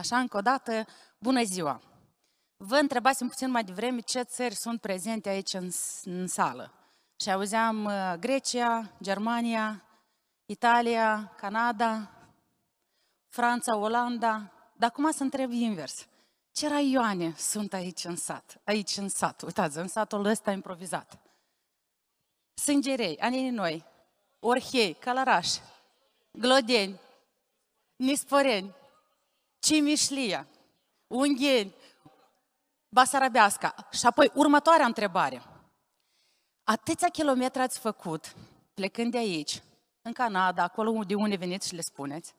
Așa, încă o dată, bună ziua! Vă întrebasem puțin mai devreme ce țări sunt prezente aici în, în sală. Și auzeam uh, Grecia, Germania, Italia, Canada, Franța, Olanda. Dar acum să întreb invers. Ce raioane sunt aici în sat? Aici în sat, uitați, în satul ăsta improvizat. Sângerei, Anini Noi, Orhei, Călăraș, Glodeni, Nisporeni, cimișlia, ungheni, basarabeasca. Și apoi următoarea întrebare. Atâția kilometri ați făcut, plecând de aici, în Canada, acolo de unde veniți și le spuneți,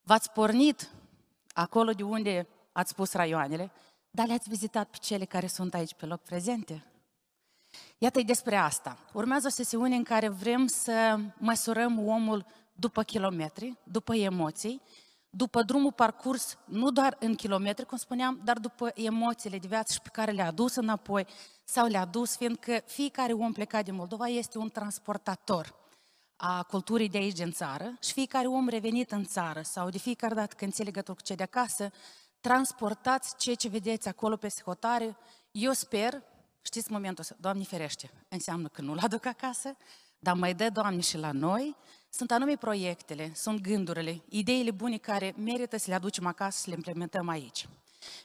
v-ați pornit acolo de unde ați pus raioanele, dar le-ați vizitat pe cele care sunt aici pe loc prezente. Iată, i despre asta. Urmează o sesiune în care vrem să măsurăm omul după kilometri, după emoții după drumul parcurs, nu doar în kilometri, cum spuneam, dar după emoțiile de viață și pe care le-a adus înapoi sau le-a adus, fiindcă fiecare om plecat din Moldova este un transportator a culturii de aici din țară și fiecare om revenit în țară sau de fiecare dată când ți legătură cu cei de acasă, transportați ceea ce vedeți acolo pe hotare. Eu sper, știți momentul ăsta, Doamne ferește, înseamnă că nu-l aduc acasă, dar mai dă, Doamne, și la noi, sunt anume proiectele, sunt gândurile, ideile bune care merită să le aducem acasă, să le implementăm aici.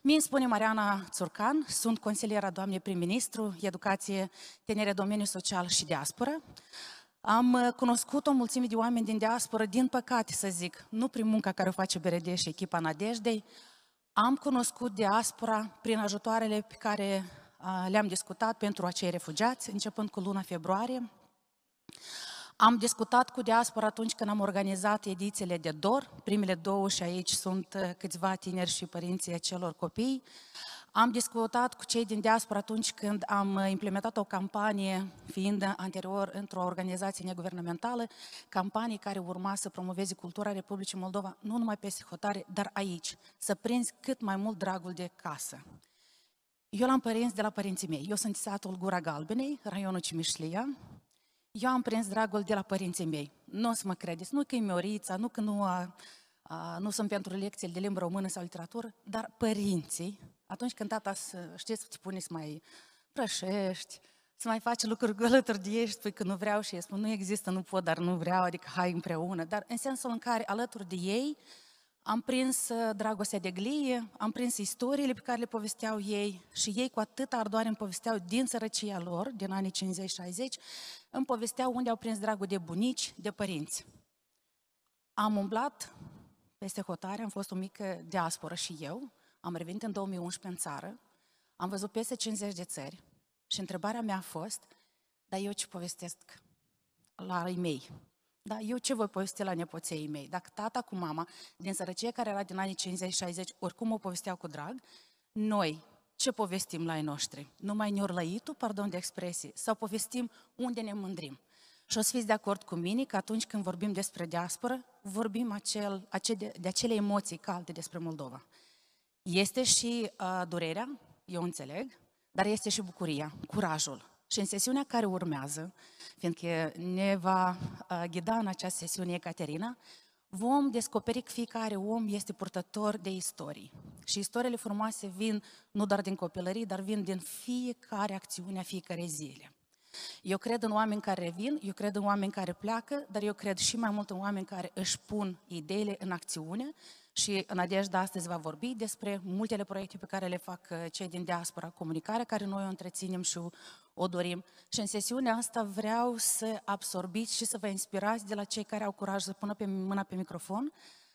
Mie îmi spune Mariana Țurcan, sunt consiliera doamnei prim-ministru, educație, tenere, domeniu social și diaspora. Am uh, cunoscut o mulțime de oameni din diaspora, din păcate să zic, nu prin munca care o face BRD și echipa Nadejdei, am cunoscut diaspora prin ajutoarele pe care uh, le-am discutat pentru acei refugiați, începând cu luna februarie. Am discutat cu diaspora atunci când am organizat edițiile de DOR, primele două și aici sunt uh, câțiva tineri și părinții acelor copii. Am discutat cu cei din diaspora atunci când am uh, implementat o campanie, fiind anterior într-o organizație neguvernamentală, campanie care urma să promoveze cultura Republicii Moldova, nu numai pe hotare, dar aici, să prinzi cât mai mult dragul de casă. Eu l-am părinți de la părinții mei. Eu sunt satul Gura Galbenei, raionul Cimișlia, eu am prins dragul de la părinții mei. Nu o să mă credeți. Nu că e miorița, nu că nu, a, a, nu sunt pentru lecțiile de limbă română sau literatură, dar părinții, atunci când tata, știți, te pune să mai prășești, să mai faci lucruri alături de ei și spui că nu vreau și ei spun nu există, nu pot, dar nu vreau, adică hai împreună. Dar în sensul în care alături de ei am prins uh, dragostea de glie, am prins istoriile pe care le povesteau ei și ei cu atâta ardoare îmi povesteau din sărăcia lor, din anii 50-60, îmi povesteau unde au prins dragul de bunici, de părinți. Am umblat peste hotare, am fost o mică diasporă și eu, am revenit în 2011 în țară, am văzut peste 50 de țări și întrebarea mea a fost, dar eu ce povestesc la ei mei? Da, eu ce voi povesti la nepoței mei? Dacă tata cu mama, din sărăcie care era din anii 50-60, oricum o povesteau cu drag, noi ce povestim la ei noștri? Numai neorlăitul, pardon de expresie, sau povestim unde ne mândrim? Și o să fiți de acord cu mine că atunci când vorbim despre diasporă, vorbim acel, acel, de, de acele emoții calde despre Moldova. Este și uh, durerea, eu înțeleg, dar este și bucuria, curajul. Și în sesiunea care urmează, fiindcă ne va uh, ghida în această sesiune Ecaterina, vom descoperi că fiecare om este purtător de istorii. Și istoriile frumoase vin nu doar din copilărie, dar vin din fiecare acțiune a fiecare zile. Eu cred în oameni care vin, eu cred în oameni care pleacă, dar eu cred și mai mult în oameni care își pun ideile în acțiune și Nadejda astăzi va vorbi despre multele proiecte pe care le fac uh, cei din diaspora comunicare, care noi o întreținem și o dorim. Și în sesiunea asta vreau să absorbiți și să vă inspirați de la cei care au curaj să pună pe mâna pe microfon,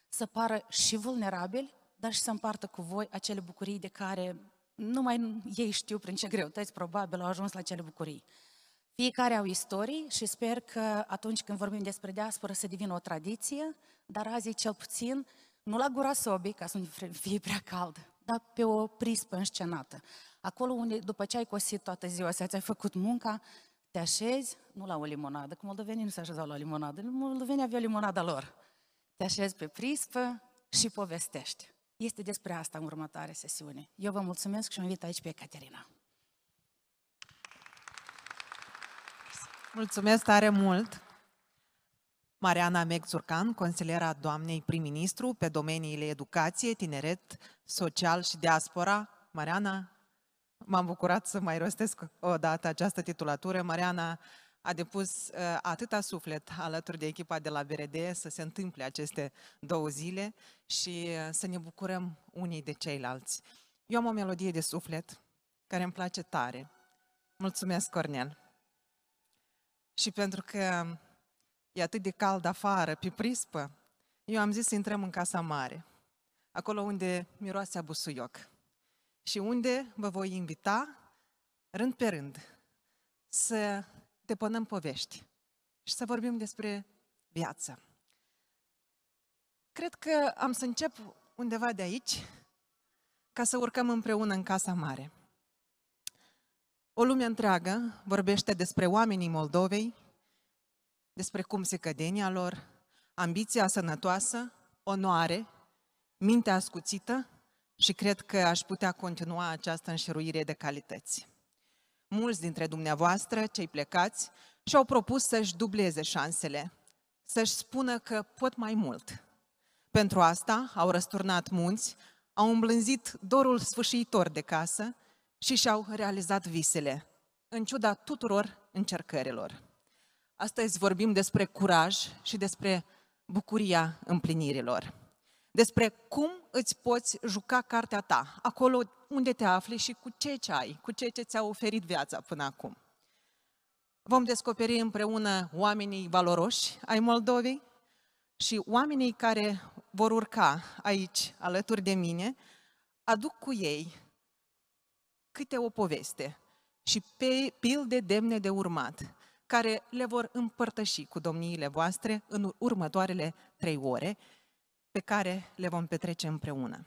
să pară și vulnerabili, dar și să împartă cu voi acele bucurii de care numai ei știu prin ce greutăți probabil au ajuns la acele bucurii. Fiecare au istorii și sper că atunci când vorbim despre diaspora să devină o tradiție, dar azi cel puțin nu la gura sobii, ca să nu fie prea cald, dar pe o prispă înscenată. Acolo unde, după ce ai cosit toată ziua, să ți-ai făcut munca, te așezi, nu la o limonadă, o moldovenii nu se așezau la o limonadă, moldovenii aveau limonada lor. Te așezi pe prispă și povestești. Este despre asta în următoarea sesiune. Eu vă mulțumesc și invit aici pe Caterina. Mulțumesc tare mult! Mariana Megzurcan, consiliera doamnei prim-ministru pe domeniile educație, tineret, social și diaspora. Mariana, m-am bucurat să mai rostesc o dată această titulatură. Mariana a depus uh, atâta suflet alături de echipa de la BRD să se întâmple aceste două zile și uh, să ne bucurăm unii de ceilalți. Eu am o melodie de suflet care îmi place tare. Mulțumesc, Cornel! Și pentru că e atât de cald afară, pe prispă, eu am zis să intrăm în Casa Mare, acolo unde miroase a busuioc și unde vă voi invita, rând pe rând, să depunem povești și să vorbim despre viață. Cred că am să încep undeva de aici, ca să urcăm împreună în Casa Mare. O lume întreagă vorbește despre oamenii Moldovei, despre cum se cădenia lor, ambiția sănătoasă, onoare, mintea ascuțită și cred că aș putea continua această înșiruire de calități. Mulți dintre dumneavoastră, cei plecați, și-au propus să-și dubleze șansele, să-și spună că pot mai mult. Pentru asta au răsturnat munți, au îmblânzit dorul sfârșitor de casă și și-au realizat visele, în ciuda tuturor încercărilor. Astăzi vorbim despre curaj și despre bucuria împlinirilor. Despre cum îți poți juca cartea ta, acolo unde te afli și cu ce ce ai, cu ce ce ți-a oferit viața până acum. Vom descoperi împreună oamenii valoroși ai Moldovei și oamenii care vor urca aici alături de mine, aduc cu ei câte o poveste și pe pilde demne de urmat care le vor împărtăși cu domniile voastre în următoarele trei ore pe care le vom petrece împreună.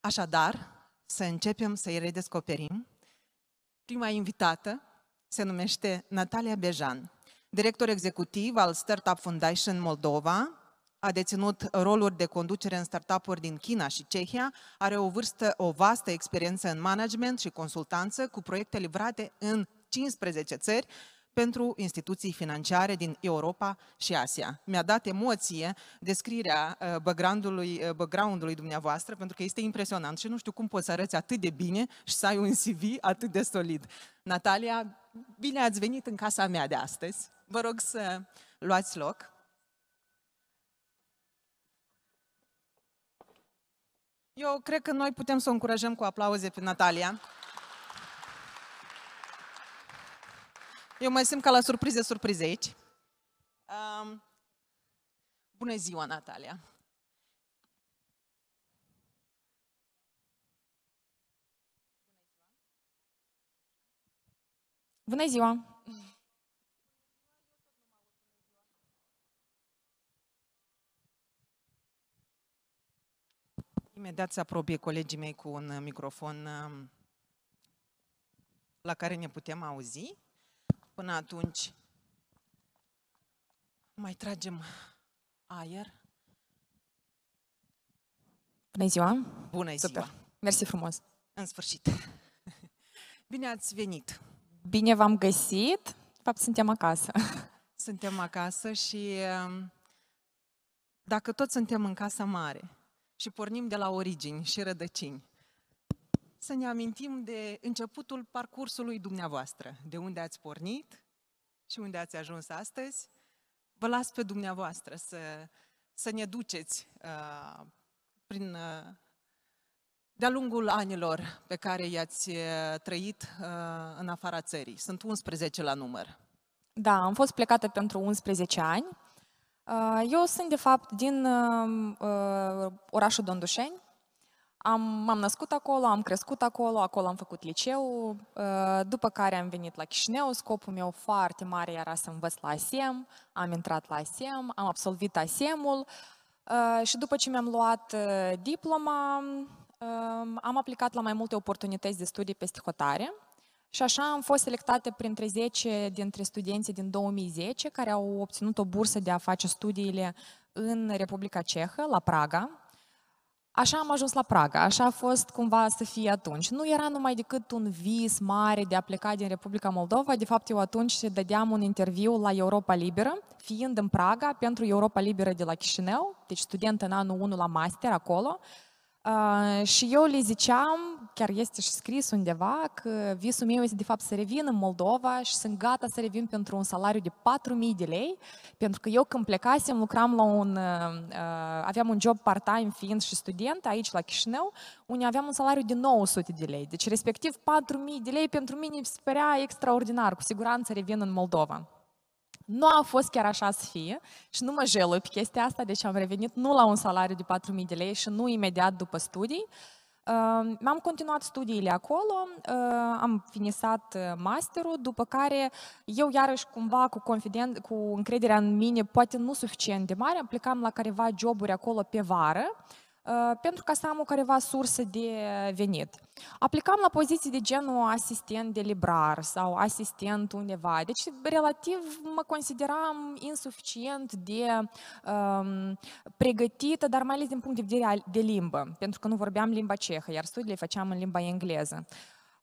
Așadar, să începem să-i redescoperim. Prima invitată se numește Natalia Bejan, director executiv al Startup Foundation Moldova, a deținut roluri de conducere în startup-uri din China și Cehia, are o vârstă, o vastă experiență în management și consultanță cu proiecte livrate în 15 țări, pentru instituții financiare din Europa și Asia. Mi-a dat emoție descrierea uh, background-ului, uh, background-ului dumneavoastră, pentru că este impresionant și nu știu cum poți să arăți atât de bine și să ai un CV atât de solid. Natalia, bine ați venit în casa mea de astăzi. Vă rog să luați loc. Eu cred că noi putem să o încurajăm cu aplauze pe Natalia. Eu mă simt ca la surprize surprize aici. Um, bună ziua, Natalia! Bună ziua! Imediat se apropie colegii mei cu un microfon um, la care ne putem auzi. Până atunci, mai tragem aer. Bună ziua! Bună ziua! Super. Mersi frumos! În sfârșit! Bine ați venit! Bine v-am găsit! De fapt, suntem acasă. Suntem acasă și um, dacă toți suntem în casa mare și pornim de la origini și rădăcini, să ne amintim de începutul parcursului dumneavoastră, de unde ați pornit și unde ați ajuns astăzi. Vă las pe dumneavoastră să, să ne duceți uh, prin, uh, de-a lungul anilor pe care i-ați uh, trăit uh, în afara țării. Sunt 11 la număr. Da, am fost plecată pentru 11 ani. Uh, eu sunt, de fapt, din uh, orașul Dondușeni, am, m-am născut acolo, am crescut acolo, acolo am făcut liceu, uh, după care am venit la Chișinău, scopul meu foarte mare era să învăț la ASEM, am intrat la ASEM, am absolvit ASEM-ul uh, și după ce mi-am luat uh, diploma, um, am aplicat la mai multe oportunități de studii peste hotare și așa am fost selectată printre 10 dintre studenții din 2010 care au obținut o bursă de a face studiile în Republica Cehă, la Praga, Așa am ajuns la Praga, așa a fost cumva să fie atunci. Nu era numai decât un vis mare de a pleca din Republica Moldova, de fapt eu atunci dădeam un interviu la Europa Liberă, fiind în Praga pentru Europa Liberă de la Chișinău, deci student în anul 1 la master acolo, Uh, și eu le ziceam, chiar este și scris undeva, că visul meu este de fapt să revin în Moldova și sunt gata să revin pentru un salariu de 4.000 de lei, pentru că eu când plecasem lucram la un, uh, aveam un job part-time fiind și student aici la Chișinău, unde aveam un salariu de 900 de lei. Deci respectiv 4.000 de lei pentru mine se părea extraordinar, cu siguranță revin în Moldova. Nu a fost chiar așa să fie și nu mă jelui pe chestia asta, deci am revenit nu la un salariu de 4.000 de lei și nu imediat după studii. M-am continuat studiile acolo, uh, am finisat uh, masterul, după care eu iarăși cumva cu, confident, cu încrederea în mine poate nu suficient de mare, plecam la careva joburi acolo pe vară, Э, pentru ca să am o careva sursă de venit. Aplicam la poziții de genul asistent de librar sau asistent undeva, deci relativ mă consideram insuficient de um, pregătită, dar mai ales din punct de vedere de limbă, pentru că nu vorbeam limba cehă, iar studiile făceam în limba engleză.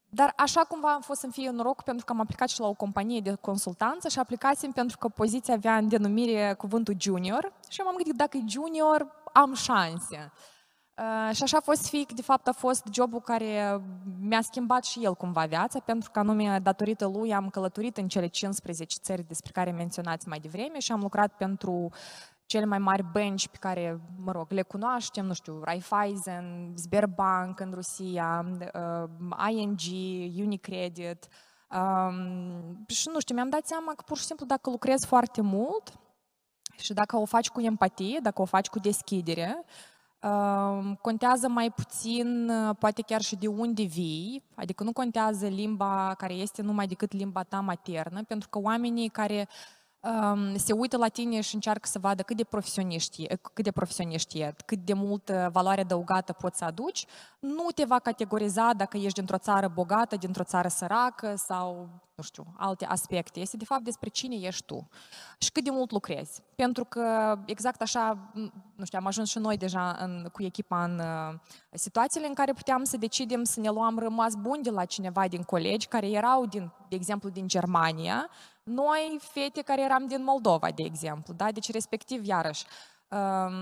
Dar așa cumva am fost să fie în noroc pentru că am aplicat și la o companie de consultanță și aplicasem pentru că poziția avea în denumire cuvântul junior și m-am gândit dacă e junior, am șanse. Э, și așa a fost fiic, de fapt a fost jobul care mi-a schimbat și el cumva viața, pentru că anume datorită lui am călătorit în cele 15 țări despre care menționați mai devreme și am lucrat pentru cele mai mari bănci pe care, mă rog, le cunoaștem, nu știu, Raiffeisen, Sberbank în Rusia, uh, ING, Unicredit. Um, și nu știu, mi-am dat seama că pur și simplu dacă lucrez foarte mult și dacă o faci cu empatie, dacă o faci cu deschidere, Contează mai puțin, uh, poate chiar și de unde vii, adică nu contează limba care este numai decât limba ta maternă, pentru că oamenii care se uită la tine și încearcă să vadă cât de profesioniști, e, cât de profesioniști e, cât de mult valoare adăugată poți să aduci, nu te va categoriza dacă ești dintr-o țară bogată, dintr-o țară săracă sau, nu știu, alte aspecte. Este de fapt despre cine ești tu și cât de mult lucrezi. Pentru că exact așa, nu știu, am ajuns și noi deja în, cu echipa în uh, situațiile în care puteam să decidem să ne luăm rămas bun de la cineva din colegi care erau, din, de exemplu, din Germania noi, fete care eram din Moldova, de exemplu, da? deci respectiv, iarăși, um,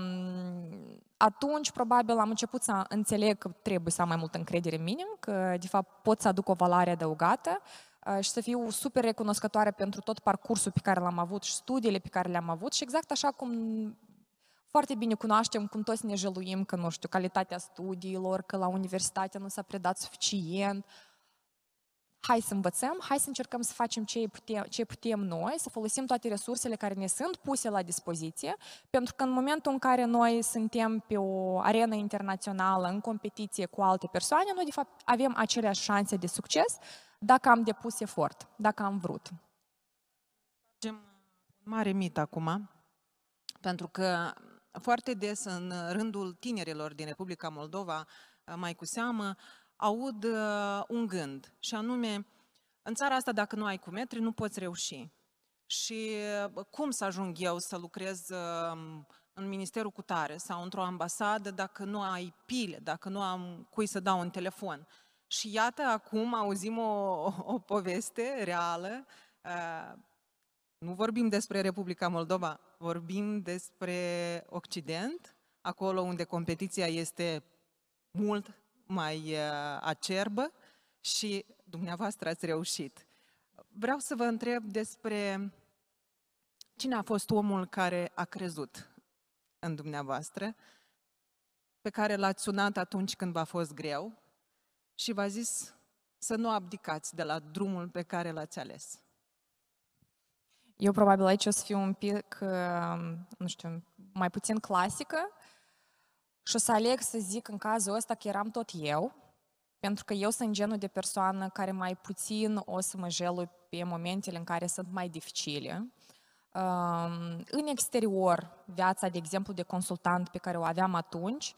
atunci probabil am început să înțeleg că trebuie să am mai multă încredere în mine, că de fapt pot să aduc o valoare adăugată uh, și să fiu super recunoscătoare pentru tot parcursul pe care l-am avut și studiile pe care le-am avut și exact așa cum foarte bine cunoaștem cum toți ne jeluim că, nu știu, calitatea studiilor, că la universitate nu s-a predat suficient, hai să învățăm, hai să încercăm să facem ce putem, ce putem noi, să folosim toate resursele care ne sunt puse la dispoziție, pentru că în momentul în care noi suntem pe o arenă internațională, în competiție cu alte persoane, noi de fapt avem aceleași șanse de succes dacă am depus efort, dacă am vrut. mare mit acum, pentru că foarte des în rândul tinerilor din Republica Moldova, mai cu seamă, uh, aud uh, un gând, și anume, în țara asta, dacă nu ai cu metri, nu poți reuși. Și cum să ajung eu să lucrez um, în ministerul Cutare sau într-o ambasadă dacă nu ai pile, dacă nu am cui să dau un telefon. Și iată, acum auzim o, o poveste reală. Uh, nu vorbim despre Republica Moldova, vorbim despre Occident, acolo unde competiția este mult mai uh, acerbă și dumneavoastră ați reușit. Vreau să vă întreb despre cine a fost omul care a crezut în dumneavoastră, pe care l-ați sunat atunci când v-a fost greu și v-a zis să nu abdicați de la drumul pe care l-ați ales. Eu probabil aici o să fiu un pic, uh, nu știu, mai puțin clasică, și o să aleg să zic în cazul ăsta că eram tot eu, pentru că eu sunt genul de persoană care mai puțin o să mă jelui pe momentele în care sunt mai dificile. În exterior, viața, de exemplu, de consultant pe care o aveam atunci,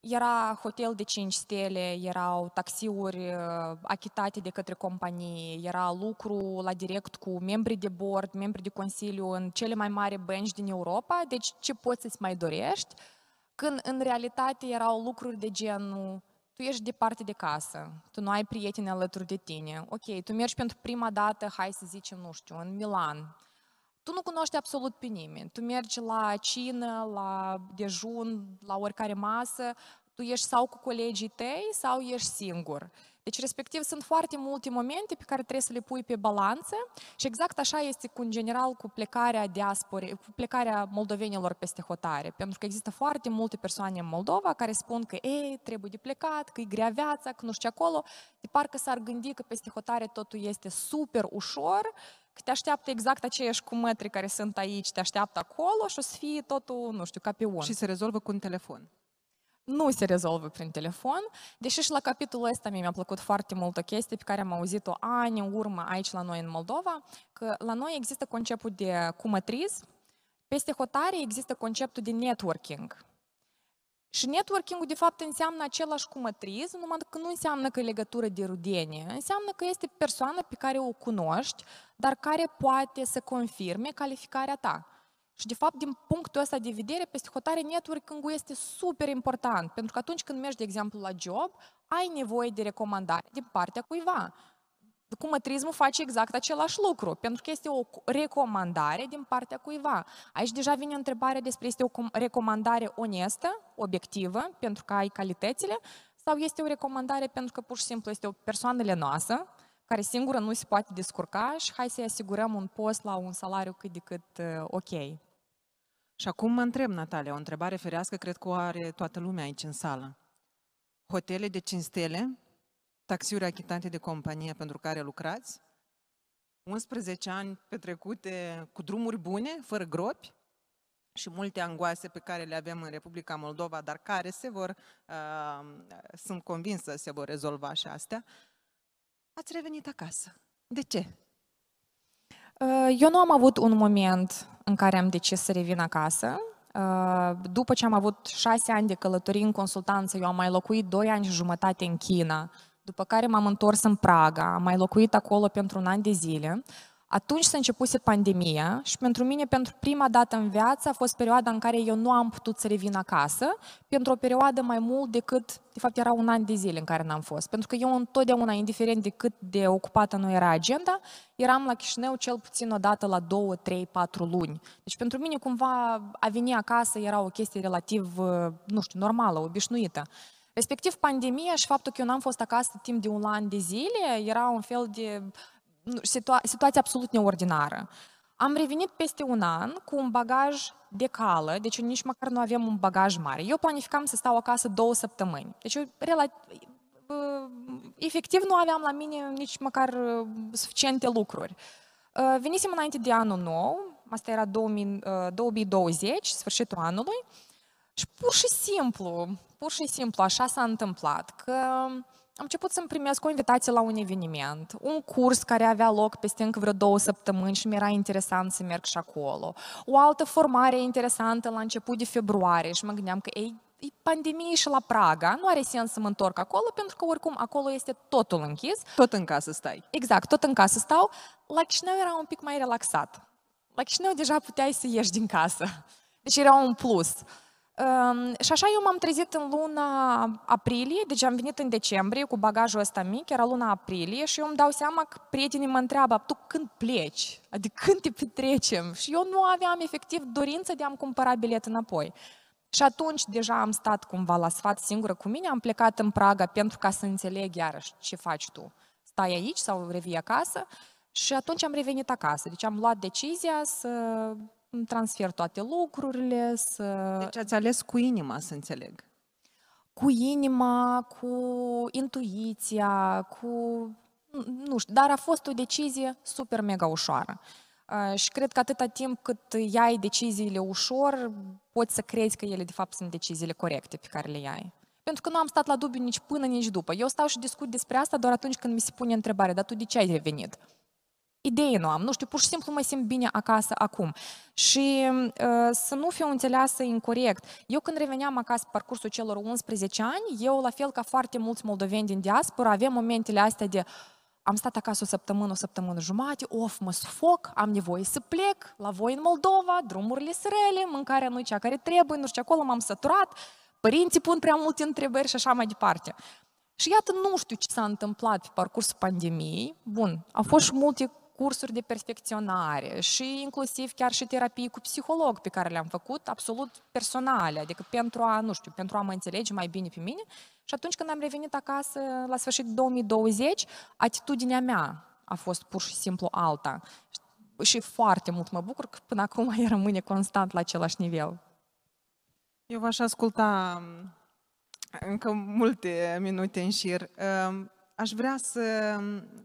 era hotel de 5 stele, erau taxiuri uh, achitate de către companie, era lucru la direct cu membri de board, membri de consiliu în cele mai mari bănci din Europa, deci ce poți să-ți mai dorești – când în realitate erau lucruri de genul tu ești departe de casă, tu nu ai prieteni alături de tine, ok, tu mergi pentru prima dată, hai să zicem, nu știu, în Milan, tu nu cunoști absolut pe nimeni, tu mergi la cină, la dejun, la oricare masă, tu ești sau cu colegii tăi sau ești singur. Deci, respectiv, sunt foarte multe momente pe care trebuie să le pui pe balanță și exact așa este cu, în general, cu plecarea diasporei, cu plecarea moldovenilor peste hotare. Pentru că există foarte multe persoane în Moldova care spun că, ei, trebuie de plecat, că e grea viața, că nu știu acolo. De parcă s-ar gândi că peste hotare totul este super ușor, că te așteaptă exact aceiași cumetri care sunt aici, te așteaptă acolo și o să fie totul, nu știu, ca pe un. Și se rezolvă cu un telefon nu se rezolvă prin telefon, deși și la capitolul ăsta mie mi-a plăcut foarte mult o chestie pe care am auzit-o ani în urmă aici la noi în Moldova, că la noi există conceptul de cumatriz, peste hotare există conceptul de networking. Și networking-ul, de fapt, înseamnă același cumătriz, numai că nu înseamnă că e legătură de rudenie. Înseamnă că este persoană pe care o cunoști, dar care poate să confirme calificarea ta. Și de fapt, din punctul ăsta de vedere, peste hotare networking-ul este super important, pentru că atunci când mergi, de exemplu, la job, ai nevoie de recomandare din partea cuiva. Cumatrismul face exact același lucru, pentru că este o recomandare din partea cuiva. Aici deja vine întrebarea despre este o recomandare onestă, obiectivă, pentru că ai calitățile, sau este o recomandare pentru că pur și simplu este o persoană lenoasă, care singură nu se poate descurca și hai să-i asigurăm un post la un salariu cât de cât uh, ok. Și acum mă întreb, Natalia, o întrebare ferească, cred că o are toată lumea aici în sală. Hotele de 5 stele, taxiuri achitate de companie pentru care lucrați, 11 ani petrecute cu drumuri bune, fără gropi și multe angoase pe care le avem în Republica Moldova, dar care se vor, uh, sunt convinsă, se vor rezolva și astea, ați revenit acasă. De ce? Eu nu am avut un moment în care am decis să revin acasă. Э, după ce am avut șase ani de călătorii în consultanță, eu am mai locuit doi ani și jumătate în China, după care m-am întors în Praga, am mai locuit acolo pentru un an de zile. Atunci s-a început pandemia și pentru mine, pentru prima dată în viață, a fost perioada în care eu nu am putut să revin acasă, pentru o perioadă mai mult decât, de fapt, era un an de zile în care n-am fost. Pentru că eu întotdeauna, indiferent de cât de ocupată nu era agenda, eram la Chișinău cel puțin o dată la 2, 3, 4 luni. Deci pentru mine, cumva, a veni acasă era o chestie relativ, nu știu, normală, obișnuită. Respectiv, pandemia și faptul că eu n-am fost acasă timp de un an de zile era un fel de situa- situație absolut neordinară. Am revenit peste un an cu un bagaj de cală, deci nici măcar nu avem un bagaj mare. Eu planificam să stau acasă două săptămâni. Deci eu relativ, efectiv nu aveam la mine nici măcar suficiente lucruri. Venisem înainte de anul nou, asta era 2020, sfârșitul anului, și pur și simplu, pur și simplu așa s-a întâmplat, că am început să-mi primesc o invitație la un eveniment, un curs care avea loc peste încă vreo două săptămâni și mi-era interesant să merg și acolo. O altă formare interesantă la început de februarie și mă gândeam că, ei, e pandemie și la Praga, nu are sens să mă întorc acolo, pentru că oricum acolo este totul închis. Tot în casă stai. Exact, tot în casă stau. La Chișinău era un pic mai relaxat. La Chișinău deja puteai să ieși din casă. Deci era un plus și așa eu m-am trezit în luna aprilie, deci am venit în decembrie cu bagajul ăsta mic, era luna aprilie și eu îmi dau seama că prietenii mă întreabă, tu când pleci? Adică când te petrecem? Și eu nu aveam efectiv dorință de a-mi cumpăra bilet înapoi. Și atunci deja am stat cumva la sfat singură cu mine, am plecat în Praga pentru ca să înțeleg iarăși ce faci tu. Stai aici sau revii acasă? Și atunci am revenit acasă. Deci am luat decizia să transfer toate lucrurile, să... Deci ați ales cu inima, să înțeleg. Cu inima, cu intuiția, cu... Nu știu, dar a fost o decizie super mega ușoară. Uh, și cred că atâta timp cât iai deciziile ușor, poți să crezi că ele de fapt sunt deciziile corecte pe care le iai. Pentru că nu am stat la dubiu nici până, nici după. Eu stau și discut despre asta doar atunci când mi se pune întrebarea, dar tu de ce ai revenit? idee nu am, nu știu, pur și simplu mă simt bine acasă acum. Și uh, să nu fiu înțeleasă incorrect. Eu când reveneam acasă pe parcursul celor 11 ani, eu, la fel ca foarte mulți moldoveni din diaspora, avem momentele astea de am stat acasă o săptămână, o săptămână jumate, of, mă sufoc, am nevoie să plec, la voi în Moldova, drumurile sunt rele, mâncarea nu e cea care trebuie, nu știu, acolo m-am săturat, părinții pun prea multe întrebări și așa mai departe. Și iată, nu știu ce s-a întâmplat pe parcursul pandemiei. Bun, au fost și multe cursuri de perfecționare și inclusiv chiar și terapii cu psiholog pe care le-am făcut, absolut personale, adică pentru a, nu știu, pentru a mă înțelege mai bine pe mine. Și atunci când am revenit acasă, la sfârșit 2020, atitudinea mea a fost pur și simplu alta. Și foarte mult mă bucur că până acum ea rămâne constant la același nivel. Eu v-aș asculta încă multe minute în șir. Aș vrea să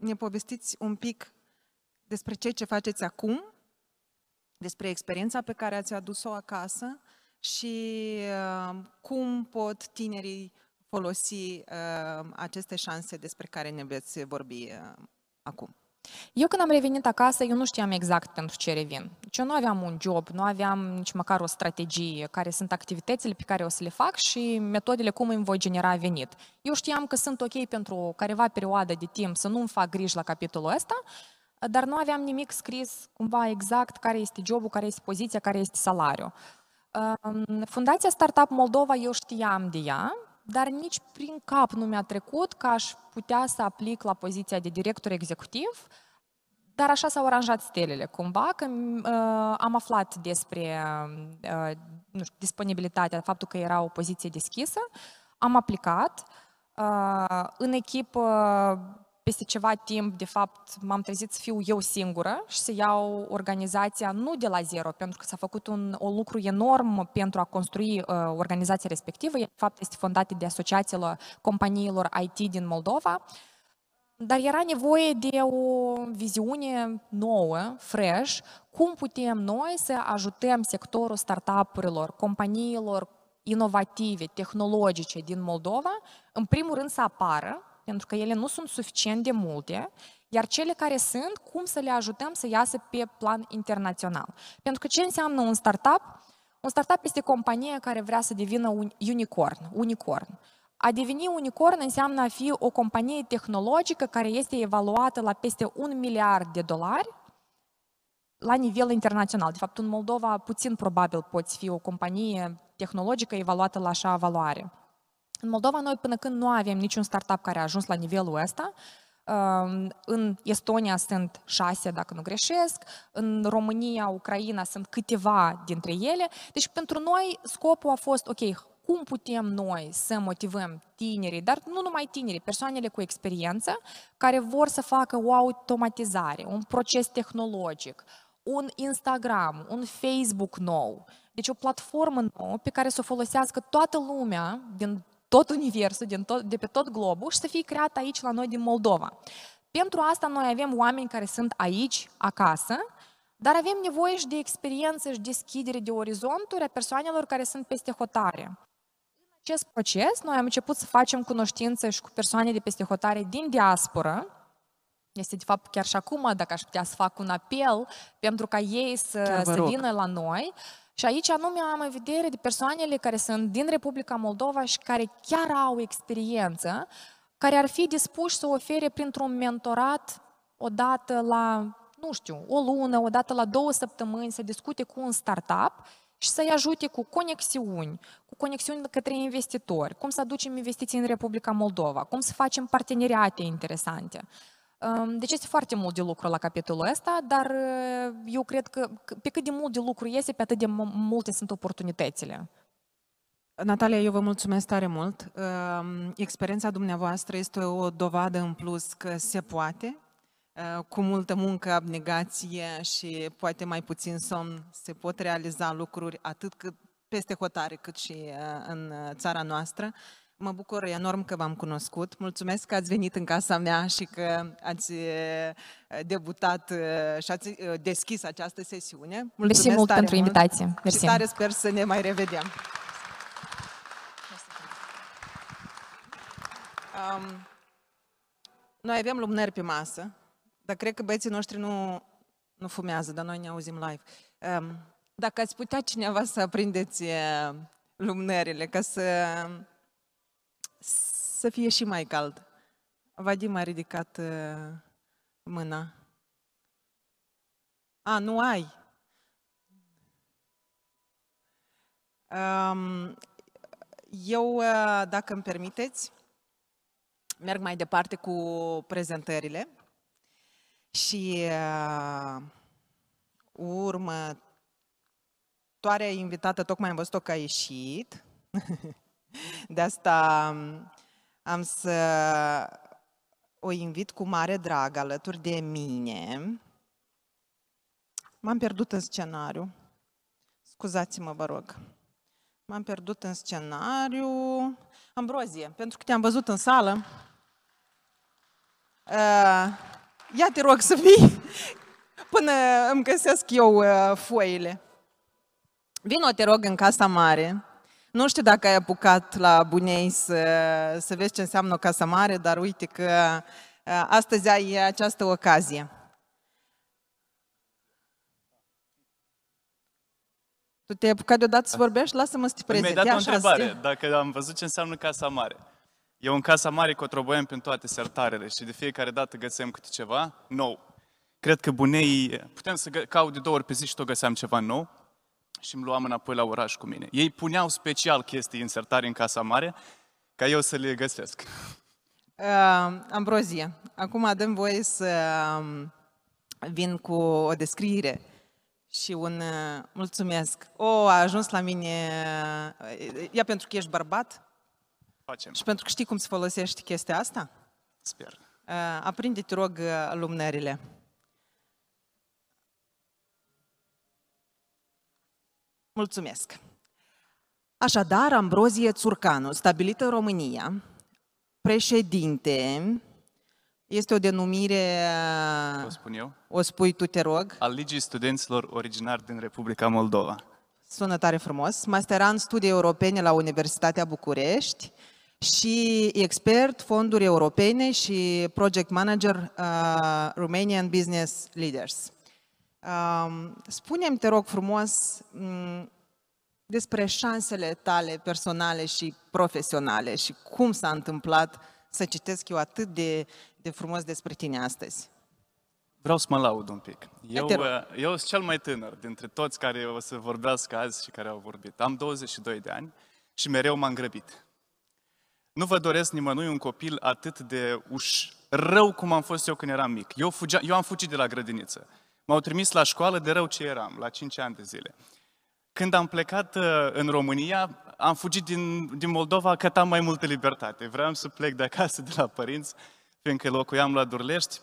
ne povestiți un pic despre ceea ce faceți acum, despre experiența pe care ați adus-o acasă și uh, cum pot tinerii folosi uh, aceste șanse despre care ne veți vorbi uh, acum. Eu când am revenit acasă, eu nu știam exact pentru ce revin. Deci eu nu aveam un job, nu aveam nici măcar o strategie, care sunt activitățile pe care o să le fac și metodele cum îmi voi genera venit. Eu știam că sunt ok pentru careva perioadă de timp să nu-mi fac griji la capitolul ăsta, dar nu aveam nimic scris cumva exact care este jobul, care este poziția, care este salariul. Fundația Startup Moldova, eu știam de ea, dar nici prin cap nu mi-a trecut că aș putea să aplic la poziția de director executiv, dar așa s-au aranjat stelele cumva, că uh, am aflat despre uh, nu știu, disponibilitatea, faptul că era o poziție deschisă, am aplicat. Uh, în echipă peste ceva timp, de fapt, m-am trezit să fiu eu singură și să iau organizația nu de la zero, pentru că s-a făcut un o lucru enorm pentru a construi uh, organizația respectivă. De fapt, este fondată de asociațiile companiilor IT din Moldova. Dar era nevoie de o viziune nouă, fresh, cum putem noi să ajutăm sectorul startup-urilor, companiilor inovative, tehnologice din Moldova, în primul rând să apară pentru că ele nu sunt suficient de multe, iar cele care sunt, cum să le ajutăm să iasă pe plan internațional. Pentru că ce înseamnă un startup? Un startup este compania care vrea să devină un unicorn, unicorn. A deveni unicorn înseamnă a fi o companie tehnologică care este evaluată la peste un miliard de dolari la nivel internațional. De fapt, în Moldova puțin probabil poți fi o companie tehnologică evaluată la așa valoare. În Moldova, noi până când nu avem niciun startup care a ajuns la nivelul ăsta, um, în Estonia sunt șase, dacă nu greșesc, în România, Ucraina sunt câteva dintre ele. Deci pentru noi scopul a fost, ok, cum putem noi să motivăm tinerii, dar nu numai tinerii, persoanele cu experiență, care vor să facă o automatizare, un proces tehnologic, un Instagram, un Facebook nou, deci o platformă nouă pe care să o folosească toată lumea din tot universul, din tot, de pe tot globul și să fie creat aici la noi din Moldova. Pentru asta noi avem oameni care sunt aici, acasă, dar avem nevoie și de experiență și deschidere de orizonturi a persoanelor care sunt peste hotare. În acest proces, noi am început să facem cunoștință și cu persoane de peste hotare din diaspora. este de fapt chiar și acum, dacă aș putea să fac un apel pentru ca ei să, să vină la noi, uh, și aici anume am în vedere de persoanele care sunt din Republica Moldova și care chiar au experiență, care ar fi dispuși să ofere printr-un mentorat odată la, nu știu, o lună, odată la două săptămâni, să discute cu un startup și să-i ajute cu conexiuni, cu conexiuni către investitori, cum să aducem investiții în Republica Moldova, cum să facem parteneriate interesante. Deci este foarte mult de lucru la capitolul ăsta, dar eu cred că pe cât de mult de lucru este, pe atât de multe sunt oportunitățile. Natalia, eu vă mulțumesc tare mult. Experiența dumneavoastră este o dovadă în plus că se poate, cu multă muncă, abnegație și poate mai puțin somn se pot realiza lucruri atât cât peste hotare cât și în țara noastră. Mă bucur enorm că v-am cunoscut. Mulțumesc că ați venit în casa mea și că ați eh, debutat eh, și ați eh, deschis această sesiune. Mulțumesc Mersi mult pentru mult invitație. Mersi. Și tare sper să ne mai revedem. Um, noi avem lumnări pe masă, dar cred că băieții noștri nu, nu fumează, dar noi ne auzim live. Um, dacă ați putea cineva să aprindeți lumnările ca să să fie și mai cald. Vadim a ridicat uh, mâna. A, nu ai. Um, eu, uh, dacă îmi permiteți, merg mai departe cu prezentările și uh, urmă toarea invitată, tocmai am văzut-o că a ieșit. De asta mm, am să o invit cu mare drag alături de mine. M-am pierdut în scenariu. Scuzați-mă, vă rog. M-am pierdut în scenariu. Ambrozie, pentru că te-am văzut în sală. Uh, ia te rog să vii până îmi găsesc eu uh, foile. Vino, te rog, în Casa Mare. Nu știu dacă ai apucat la Bunei să, să vezi ce înseamnă o casă mare, dar uite că astăzi ai această ocazie. Tu te-ai apucat deodată să vorbești? Lasă-mă să te păi prezint. Mi-ai dat o întrebare, te... dacă am văzut ce înseamnă casa mare. E un casa mare cu troboiem prin toate sertarele și de fiecare dată găsim câte ceva nou. Cred că bunei, putem să caut de două ori pe zi și tot găseam ceva nou și îmi luam înapoi la oraș cu mine. Ei puneau special chestii în sertare în Casa Mare ca eu să le găsesc. Uh, Ambrozie, acum dăm voie să um, vin cu o descriere și un uh, mulțumesc. O, oh, a ajuns la mine, uh, Ia ea pentru că ești bărbat Facem. și pentru că știi cum se folosește chestia asta? Sper. Uh, aprinde-te, rog, uh, lumnările. Mulțumesc! Așadar, Ambrozie Țurcanu, stabilit în România, președinte, este o denumire... O spun eu? O spui tu, te rog. Al Ligii Studenților Originari din Republica Moldova. Sună tare frumos. Masteran studii europene la Universitatea București și expert fonduri europene și project manager uh, Romanian Business Leaders. Spune-mi, te rog frumos, despre șansele tale personale și profesionale și cum s-a întâmplat să citesc eu atât de, de frumos despre tine astăzi. Vreau să mă laud un pic. Eu, uh, eu sunt cel mai tânăr dintre toți care o să vorbească azi și care au vorbit. Am 22 de ani și mereu m-am grăbit. Nu vă doresc nimănui un copil atât de uș rău cum am fost eu când eram mic. Eu, fugea, eu am fugit de la grădiniță m-au trimis la școală de rău ce eram, la 5 ani de zile. Când am plecat uh, în România, am fugit din, din Moldova că am mai multă libertate. Vreau să plec de acasă, de la părinți, fiindcă locuiam la Durlești.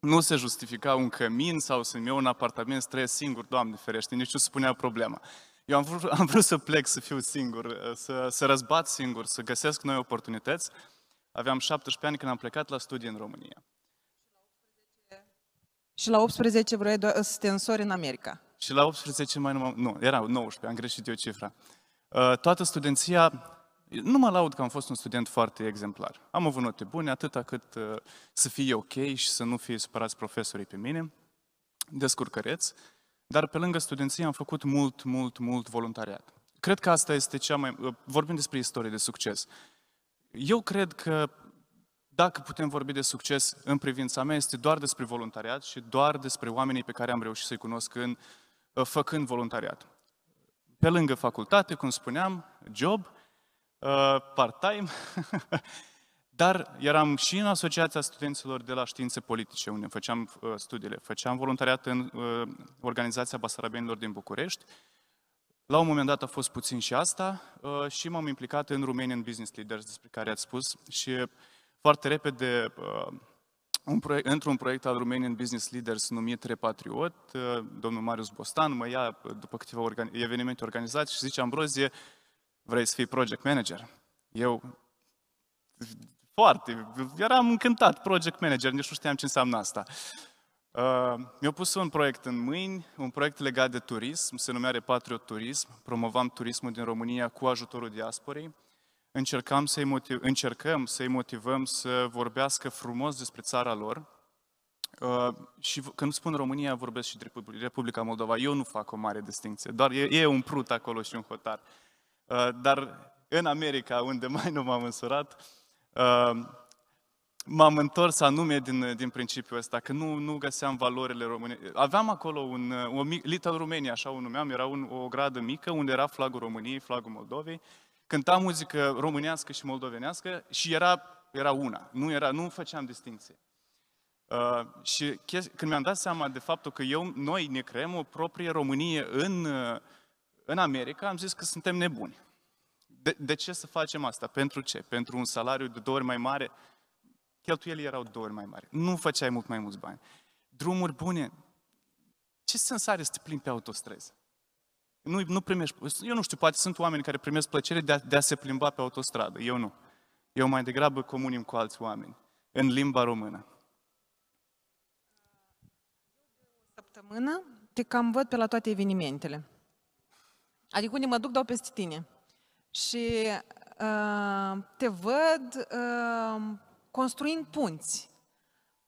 Nu se justifica un cămin sau să-mi iau un apartament să trăiesc singur, Doamne ferește, nici nu punea problema. Eu am vrut, am vrut să plec, să fiu singur, uh, să, să răzbat singur, să găsesc noi oportunități. Aveam 17 ani când am plecat la studii în România. Și la 18 vrei să te însori în America. Și la 18 mai numai, nu, era 19, am greșit eu cifra. Uh, toată studenția, nu mă laud că am fost un student foarte exemplar. Am avut note bune, atâta cât uh, să fie ok și să nu fie supărați profesorii pe mine, descurcăreț. dar pe lângă studenție am făcut mult, mult, mult voluntariat. Cred că asta este cea mai... Uh, vorbim despre istorie de succes. Eu cred că dacă putem vorbi de succes în privința mea, este doar despre voluntariat și doar despre oamenii pe care am reușit să-i cunosc în, uh, făcând voluntariat. Pe lângă facultate, cum spuneam, job, uh, part-time, dar eram și în Asociația Studenților de la Științe Politice, unde făceam uh, studiile. Făceam voluntariat în Organizația Basarabenilor din București, la un moment dat a fost puțin și asta și m-am implicat în Romanian Business Leaders, despre care ați spus, și foarte repede uh, un proiect, într-un proiect al Romanian Business Leaders numit Repatriot, uh, domnul Marius Bostan mă ia uh, după câteva organi- evenimente organizate și zice, Ambrozie, vrei să fii project manager? Eu, foarte, eram încântat, project manager, nici nu știam ce înseamnă asta. Uh, mi-au pus un proiect în mâini, un proiect legat de turism, se numea Repatriot Turism, promovam turismul din România cu ajutorul diasporei încercăm să-i, motiv, încercăm să-i motivăm să vorbească frumos despre țara lor. Uh, și când spun România, vorbesc și de Republica Moldova. Eu nu fac o mare distinție, doar e, e un prut acolo și un hotar. Uh, dar în America, unde mai nu m-am însurat, uh, m-am întors anume din, din principiul ăsta, că nu, nu găseam valorile române. Aveam acolo un, uh, o mic, Little Romania, așa o numeam, era un, o gradă mică unde era flagul României, flagul Moldovei cânta muzică românească și moldovenească și era, era una, nu, era, nu făceam distinție. Uh, și chesti- când mi-am dat seama de faptul că eu, noi ne creăm o proprie Românie în, uh, în America, am zis că suntem nebuni. De, de ce să facem asta? Pentru ce? Pentru un salariu de două ori mai mare? Cheltuielile erau două ori mai mari. Nu făceai mult mai mulți bani. Drumuri bune. Ce sens are să te plimbi pe autostrăzi? nu, nu primești, eu nu știu, poate sunt oameni care primesc plăcere de a, de a se plimba pe autostradă, eu nu. Eu mai degrabă comunim cu alți oameni, în limba română. Săptămână te cam văd pe la toate evenimentele. Adică unde mă duc, dau peste tine. Și uh, te văd uh, construind punți.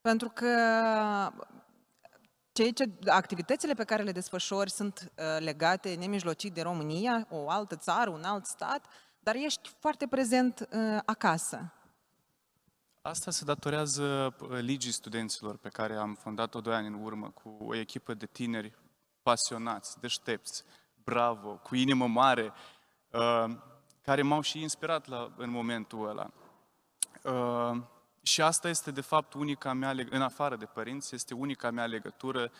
Pentru că ce ce, activitățile pe care le desfășori sunt uh, legate nemijlocit de România, o altă țară, un alt stat, dar ești foarte prezent uh, acasă. Asta se datorează uh, Ligii Studenților, pe care am fondat-o doi ani în urmă, cu o echipă de tineri pasionați, deștepți, bravo, cu inimă mare, uh, care m-au și inspirat la, în momentul ăla. Uh, și asta este, de fapt, unica mea, în afară de părinți, este unica mea legătură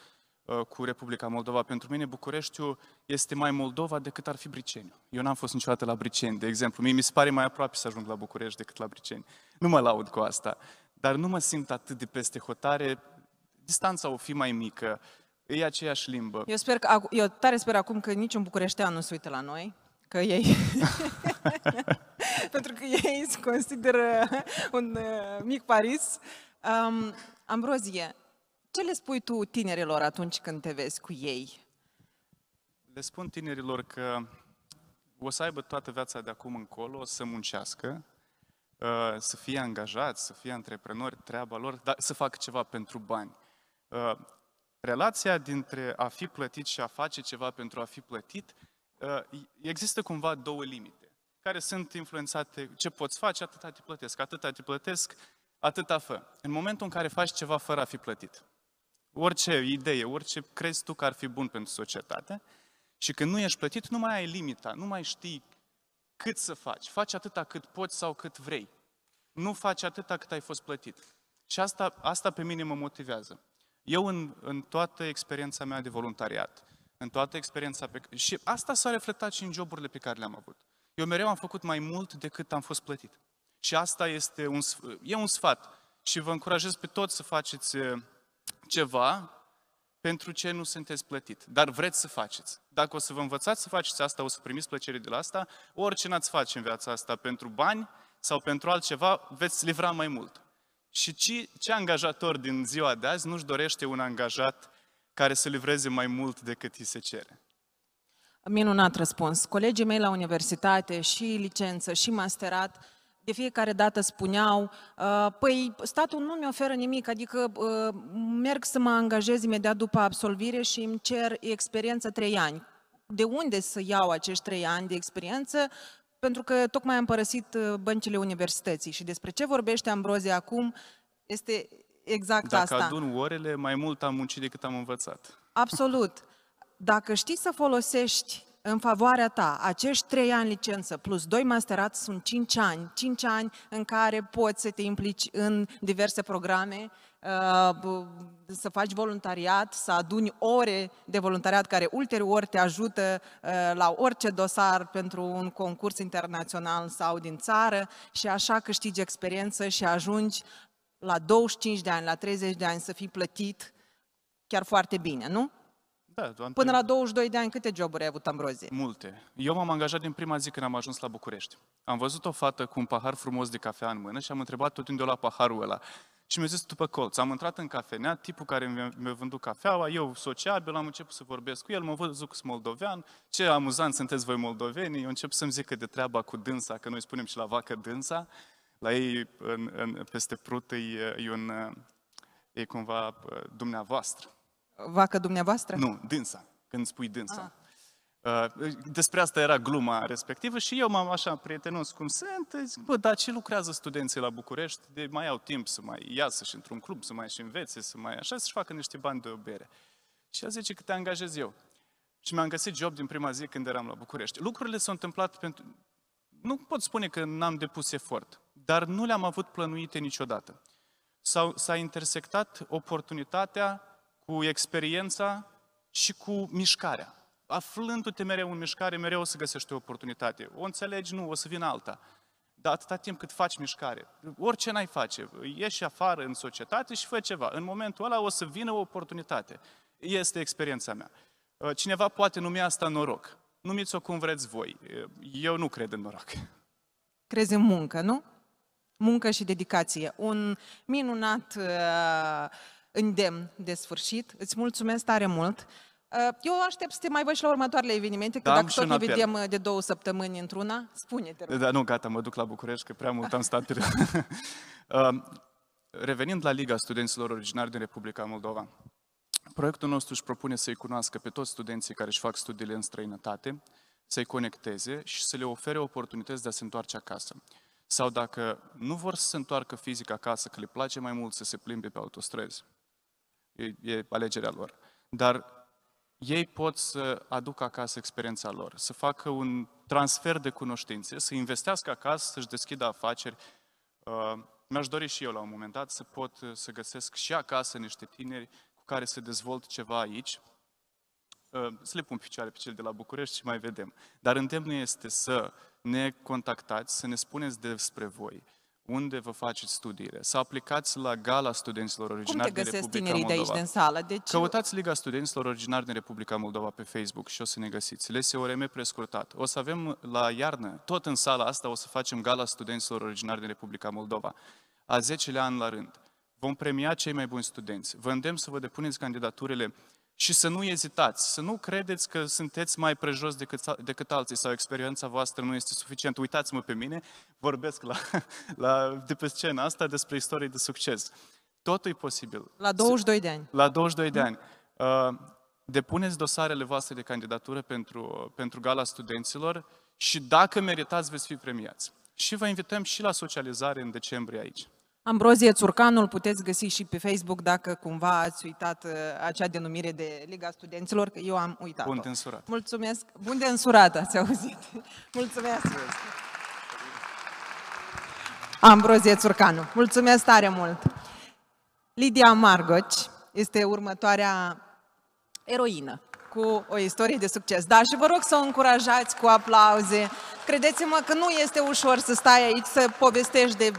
uh, cu Republica Moldova. Pentru mine, Bucureștiul este mai Moldova decât ar fi Briceniu. Eu n-am fost niciodată la Briceni, de exemplu. Mie mi se pare mai aproape să ajung la București decât la Briceni. Nu mă laud cu asta, dar nu mă simt atât de peste hotare. Distanța o fi mai mică, e aceeași limbă. Eu, sper că, eu tare sper acum că niciun bucureștean nu se uită la noi, că ei... pentru că ei se consideră un uh, mic Paris. Um, Ambrozie, ce le spui tu tinerilor atunci când te vezi cu ei? Le spun tinerilor că o să aibă toată viața de acum încolo să muncească, uh, să fie angajați, să fie antreprenori, treaba lor, dar să facă ceva pentru bani. Uh, relația dintre a fi plătit și a face ceva pentru a fi plătit Uh, există cumva două limite care sunt influențate, ce poți face, atâta te plătesc, atâta te plătesc, atâta fă. În momentul în care faci ceva fără a fi plătit, orice idee, orice crezi tu că ar fi bun pentru societate, și când nu ești plătit, nu mai ai limita, nu mai știi cât să faci. Faci atâta cât poți sau cât vrei. Nu faci atâta cât ai fost plătit. Și asta, asta pe mine mă motivează. Eu în, în toată experiența mea de voluntariat, în toată experiența pe care... Și asta s-a reflectat și în joburile pe care le-am avut. Eu mereu am făcut mai mult decât am fost plătit. Și asta este un, e un sfat. Și vă încurajez pe toți să faceți eh, ceva pentru ce nu sunteți plătit. Dar vreți să faceți. Dacă o să vă învățați să faceți asta, o să primiți plăcere de la asta. Orice n-ați face în viața asta pentru bani sau pentru altceva, veți livra mai mult. Și ce, ce angajator din ziua de azi nu-și dorește un angajat care să livreze mai mult decât îi se cere. Minunat răspuns. Colegii mei la universitate și licență și masterat de fiecare dată spuneau, ă, păi statul nu mi oferă nimic, adică ă, merg să mă angajez imediat după absolvire și îmi cer experiență trei ani. De unde să iau acești trei ani de experiență? Pentru că tocmai am părăsit ă, băncile universității și despre ce vorbește Ambrozie acum este exact Dacă asta. Dacă adun orele, mai mult am muncit decât am învățat. Absolut. Dacă știi să folosești în favoarea ta acești trei ani licență plus doi masterat sunt cinci ani, cinci ani în care poți să te implici în diverse programe, uh, să faci voluntariat, să aduni ore de voluntariat care ulterior te ajută uh, la orice dosar pentru un concurs internațional sau din țară și așa câștigi experiență și ajungi la 25 de ani, la 30 de ani să fii plătit chiar foarte bine, nu? Da, doamne. Până la 22 de ani, câte joburi ai avut, Ambrozie? Multe. Eu m-am angajat din prima zi când am ajuns la București. Am văzut o fată cu un pahar frumos de cafea în mână și am întrebat tot unde o la paharul ăla. Și mi-a zis după colț. Am intrat în cafenea, tipul care mi-a vândut cafeaua, eu sociabil, am început să vorbesc cu el, mă văzut cu moldovean, ce amuzant sunteți voi moldoveni, eu încep să-mi zic că de treaba cu dânsa, că noi spunem și la vacă dânsa, la ei în, în, peste prut e, e, un, e cumva dumneavoastră. Vacă dumneavoastră? Nu, dânsa, când spui dânsa. Ah. Uh, despre asta era gluma respectivă și eu m-am așa prietenos cum sunt, zic, bă, dar ce lucrează studenții la București? De mai au timp să mai iasă și într-un club, să mai și învețe, să mai așa, să-și facă niște bani de o bere. Și a zice că te angajez eu. Și mi-am găsit job din prima zi când eram la București. Lucrurile s-au întâmplat pentru, nu pot spune că n-am depus efort, dar nu le-am avut plănuite niciodată. S-a, s-a intersectat oportunitatea cu experiența și cu mișcarea. Aflându-te mereu în mișcare, mereu o să găsești o oportunitate. O înțelegi? Nu, o să vină alta. Dar atâta timp cât faci mișcare, orice n-ai face, ieși afară în societate și fă ceva. În momentul ăla o să vină o oportunitate. Este experiența mea. Cineva poate numi asta noroc numiți-o cum vreți voi. Eu nu cred în noroc. Crezi în muncă, nu? Muncă și dedicație. Un minunat uh, îndemn de sfârșit. Îți mulțumesc tare mult. Uh, eu aștept să te mai văd și la următoarele evenimente, că da, dacă tot ne vedem uh, de două săptămâni într-una, spune-te. Da, nu, gata, mă duc la București, că prea mult am stat uh, Revenind la Liga Studenților Originari din Republica Moldova, Proiectul nostru își propune să-i cunoască pe toți studenții care își fac studiile în străinătate, să-i conecteze și să le ofere oportunități de a se întoarce acasă. Sau dacă nu vor să se întoarcă fizic acasă, că le place mai mult să se plimbe pe autostrăzi, e, e alegerea lor. Dar ei pot să aducă acasă experiența lor, să facă un transfer de cunoștințe, să investească acasă, să-și deschidă afaceri. Uh, mi-aș dori și eu la un moment dat să pot uh, să găsesc și acasă niște tineri care se dezvoltă ceva aici, ă, să le pun picioare pe cel de la București și mai vedem. Dar îndemnul este să ne contactați, să ne spuneți despre voi, unde vă faceți studiile, să aplicați la Gala Studenților Originari Cum te găsesc din Republica tinerii Moldova. de aici din sală? Deci... Căutați Liga Studenților Originari din Republica Moldova pe Facebook și o să ne găsiți. reme prescurtat. O să avem la iarnă, tot în sala asta, o să facem Gala Studenților Originari din Republica Moldova. A 10-lea an la rând. Vom premia cei mai buni studenți. Vă îndemn să vă depuneți candidaturile și să nu ezitați, să nu credeți că sunteți mai prejos decât, decât alții sau experiența voastră nu este suficientă. Uitați-mă pe mine, vorbesc la, la, de pe scenă asta despre istorie de succes. Totul e posibil. La 22 de ani. La 22 de ani. Uh, depuneți dosarele voastre de candidatură pentru, pentru gala studenților și dacă meritați, veți fi premiați. Și vă invităm și la socializare în decembrie aici. Ambrozie Țurcanul puteți găsi și pe Facebook dacă cumva ați uitat uh, acea denumire de Liga Studenților, că eu am uitat -o. Bun de însurat. Mulțumesc. Bun de însurat, ați auzit. Mulțumesc. Ambrozie Țurcanul. Mulțumesc tare mult. Lidia Margoci este următoarea eroină cu o istorie de succes. Da, și vă rog să o încurajați cu aplauze. Credeți-mă că nu este ușor să stai aici să povestești de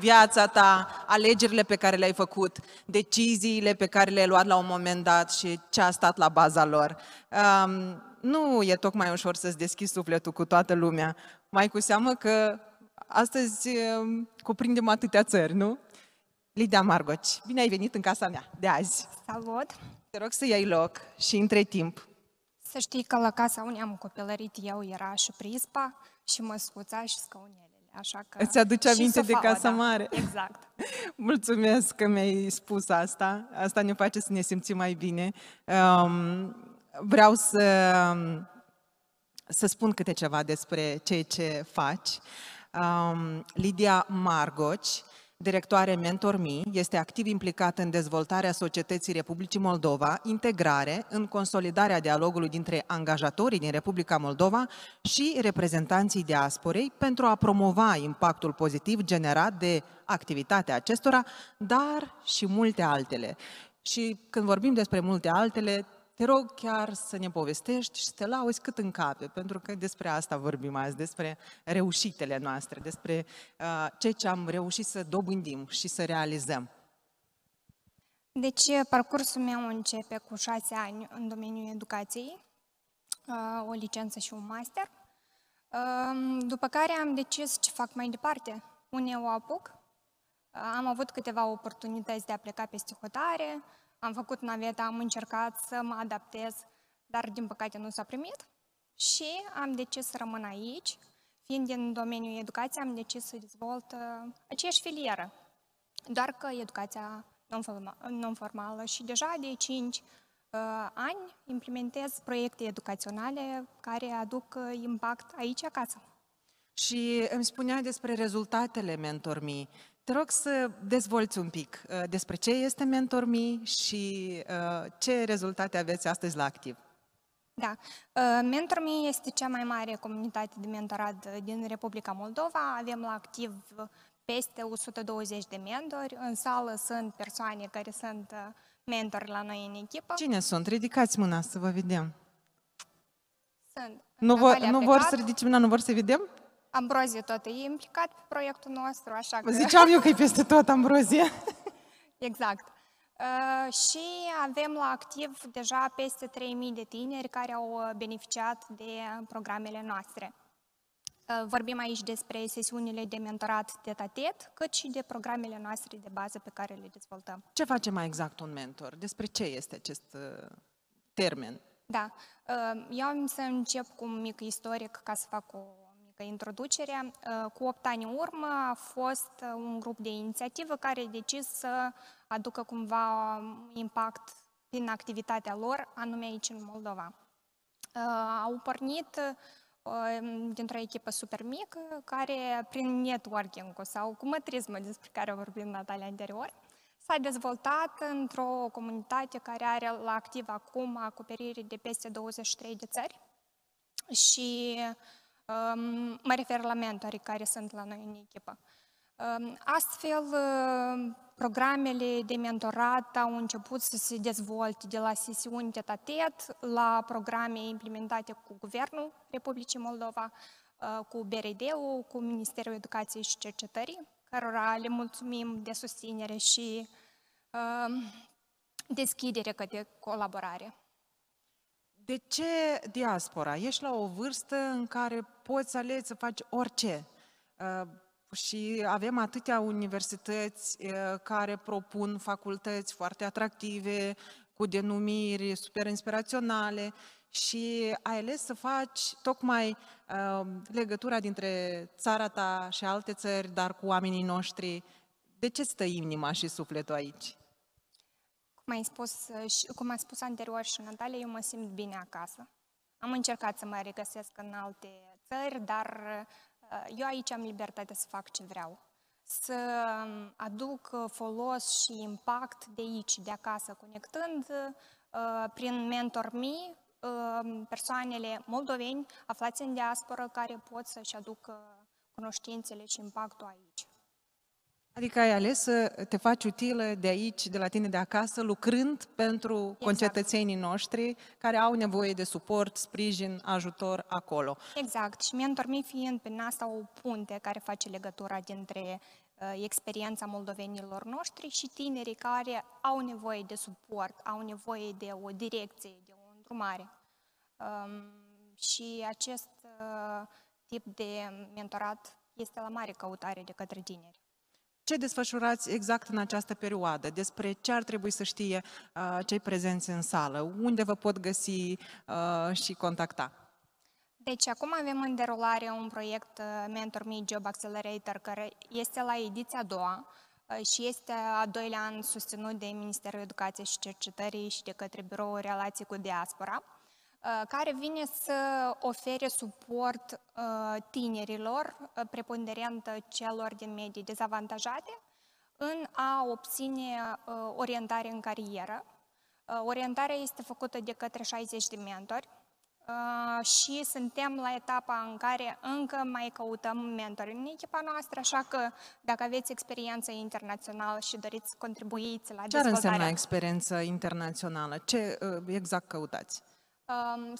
viața ta, alegerile pe care le-ai făcut, deciziile pe care le-ai luat la un moment dat și ce a stat la baza lor. Um, nu e tocmai ușor să-ți deschizi sufletul cu toată lumea, mai cu seamă că astăzi um, cuprindem atâtea țări, nu? Lidia Margoci, bine ai venit în casa mea de azi. Salut! Te rog să iei loc și între timp. Să știi că la casa unde am copilărit eu era și prispa și măscuța și scaunele. Așa că Îți aduce aminte de casa da. mare. Exact. Mulțumesc că mi-ai spus asta. Asta ne face să ne simțim mai bine. Um, vreau să, um, să spun câte ceva despre ceea ce faci. Um, Lidia Margoci directoare MentorMe, este activ implicat în dezvoltarea societății Republicii Moldova, integrare, în consolidarea dialogului dintre angajatorii din Republica Moldova și reprezentanții diasporei pentru a promova impactul pozitiv generat de activitatea acestora, dar și multe altele. Și când vorbim despre multe altele, te rog chiar să ne povestești și să te lauzi cât încape, pentru că despre asta vorbim azi, despre reușitele noastre, despre uh, ceea ce am reușit să dobândim și să realizăm. Deci, uh, parcursul meu începe cu șase ani în domeniul educației, uh, o licență și un master, um, după care am decis ce fac mai departe. Unde o apuc, uh, am avut câteva oportunități de a pleca peste hotare, am făcut naveta, am încercat să mă adaptez, dar din păcate nu s-a primit și am decis să rămân aici. Fiind din domeniul educației, am decis să dezvolt uh, aceeași filieră, doar că educația non-formală și deja de 5 uh, ani implementez proiecte educaționale care aduc uh, impact aici acasă. Și îmi spunea despre rezultatele mentormii. Te rog să dezvolți un pic uh, despre ce este Mentor și și uh, ce rezultate aveți astăzi la activ. Da. Uh, MentorMe este cea mai mare comunitate de mentorat din Republica Moldova. Avem la activ peste 120 de mentori. În sală sunt persoane care sunt mentori la noi în echipă. Cine sunt? Ridicați mâna să vă vedem. Sunt. Nu, vor, nu vor să ridice mâna, nu vor să vedem? Ambrozie tot e implicat pe proiectul nostru, așa că... Ziceam eu că e peste tot Ambrozie. exact. Uh, și avem la activ deja peste 3.000 de tineri care au uh, beneficiat de uh, programele noastre. Uh, vorbim aici despre sesiunile de mentorat tet-a-tet, cât și de programele noastre de bază pe care le dezvoltăm. Ce face mai exact un mentor? Despre ce este acest uh, termen? Da, uh, eu am să încep cu un mic istoric ca să fac o introducerea. Ă, cu 8 ani în urmă a fost ă, un grup de inițiativă care a decis să aducă cumva impact prin activitatea lor, anume aici în Moldova. Ă, au pornit dintr-o echipă super mică, care prin networking sau cu mătrismă despre care vorbim Natalia anterior, s-a dezvoltat într-o comunitate care are la activ acum acoperire de peste 23 de țări și uh, Mă refer la mentorii care sunt la noi în echipă. Astfel, ă, programele de mentorat au început să se dezvolte de la sesiuni de tatet la programe implementate cu Guvernul Republicii Moldova, ă, cu BRD-ul, cu Ministerul Educației și Cercetării, cărora le mulțumim de susținere și ă, deschidere către colaborare. De ce diaspora? Ești la o vârstă în care poți să alegi să faci orice. Uh, și avem atâtea universități uh, care propun facultăți foarte atractive, cu denumiri super inspiraționale și ai ales să faci tocmai uh, legătura dintre țara ta și alte țări, dar cu oamenii noștri. De ce stă inima și sufletul aici? Uh, cum, ai spus, cum a spus anterior și Natalia, eu mă simt bine acasă. Am încercat să mă regăsesc în alte țări, dar uh, eu aici am libertatea să fac ce vreau. Să um, aduc uh, folos și impact de aici, de acasă, conectând prin Mentor Me um, persoanele moldoveni aflați în diasporă care pot să-și aducă cunoștințele și impactul aici. Adică ai ales să te faci utilă de aici, de la tine de acasă, lucrând pentru exact. concetățenii noștri care au nevoie de suport, sprijin, ajutor acolo. Exact. Și Mentor Me fiind prin asta o punte care face legătura dintre uh, experiența moldovenilor noștri și tinerii care au nevoie de suport, au nevoie de o direcție, de o îndrumare. Um, și acest uh, tip de mentorat este la mare căutare de către tineri ce desfășurați exact în această perioadă, despre ce ar trebui să știe uh, cei prezenți în sală, unde vă pot găsi uh, și contacta. Deci acum avem în derulare un proiect uh, Mentor Me Job Accelerator care este la ediția a doua uh, și este a doilea an susținut de Ministerul Educației și Cercetării și de către Biroul Relații cu Diaspora. Uh, care vine să ofere suport uh, tinerilor, uh, preponderent celor din medii dezavantajate, în a obține orientare în carieră. Orientarea este făcută de către 60 de mentori și suntem la etapa în care încă mai căutăm mentori în echipa noastră, așa că dacă aveți experiență internațională și doriți să contribuiți la Ce dezvoltarea... Ce înseamnă experiență internațională? Ce exact căutați?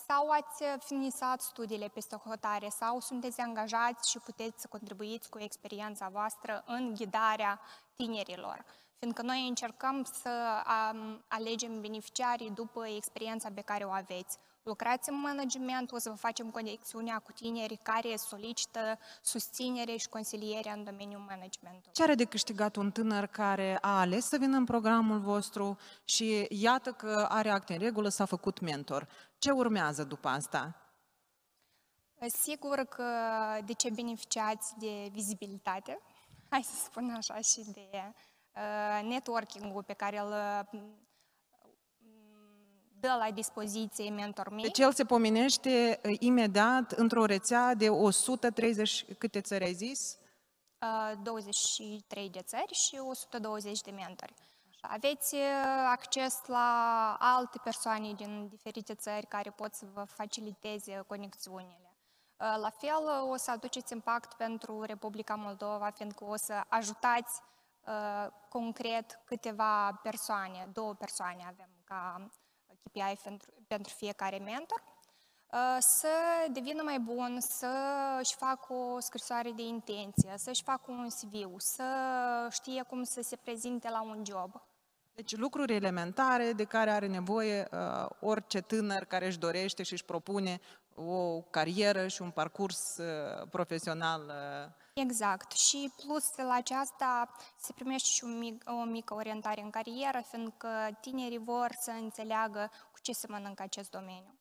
sau ați finisat studiile peste hotare sau sunteți angajați și puteți să contribuiți cu experiența voastră în ghidarea tinerilor. Fiindcă noi încercăm să alegem beneficiarii după experiența pe care o aveți lucrați în management, o să vă facem conexiunea cu tinerii care solicită susținere și consiliere în domeniul managementului. Ce are de câștigat un tânăr care a ales să vină în programul vostru și iată că are acte în regulă, s-a făcut mentor? Ce urmează după asta? Sigur că de ce beneficiați de vizibilitate, hai să spun așa, și de uh, networking-ul pe care îl dă la dispoziție mentor mei. Deci el se pomenește uh, imediat într-o rețea de 130, câte țări ai zis? 23 uh, de țări și 120 de mentori. Aveți uh, acces la alte persoane din diferite țări care pot să vă faciliteze conexiunile. La fel, o să aduceți impact pentru Republica Moldova, fiindcă o să ajutați uh, concret câteva persoane, două persoane avem ca KPI pentru, pentru fiecare mentor, uh, să devină mai bun, să-și facă o scrisoare de intenție, să-și facă un CV, să știe cum să se prezinte la un job. Deci lucruri elementare de care are nevoie uh, orice tânăr care își dorește și își propune o carieră și un parcurs uh, profesional uh, Exact. Și plus la aceasta se primește și un mic, o mică orientare în carieră, fiindcă tinerii vor să înțeleagă cu ce se mănâncă acest domeniu.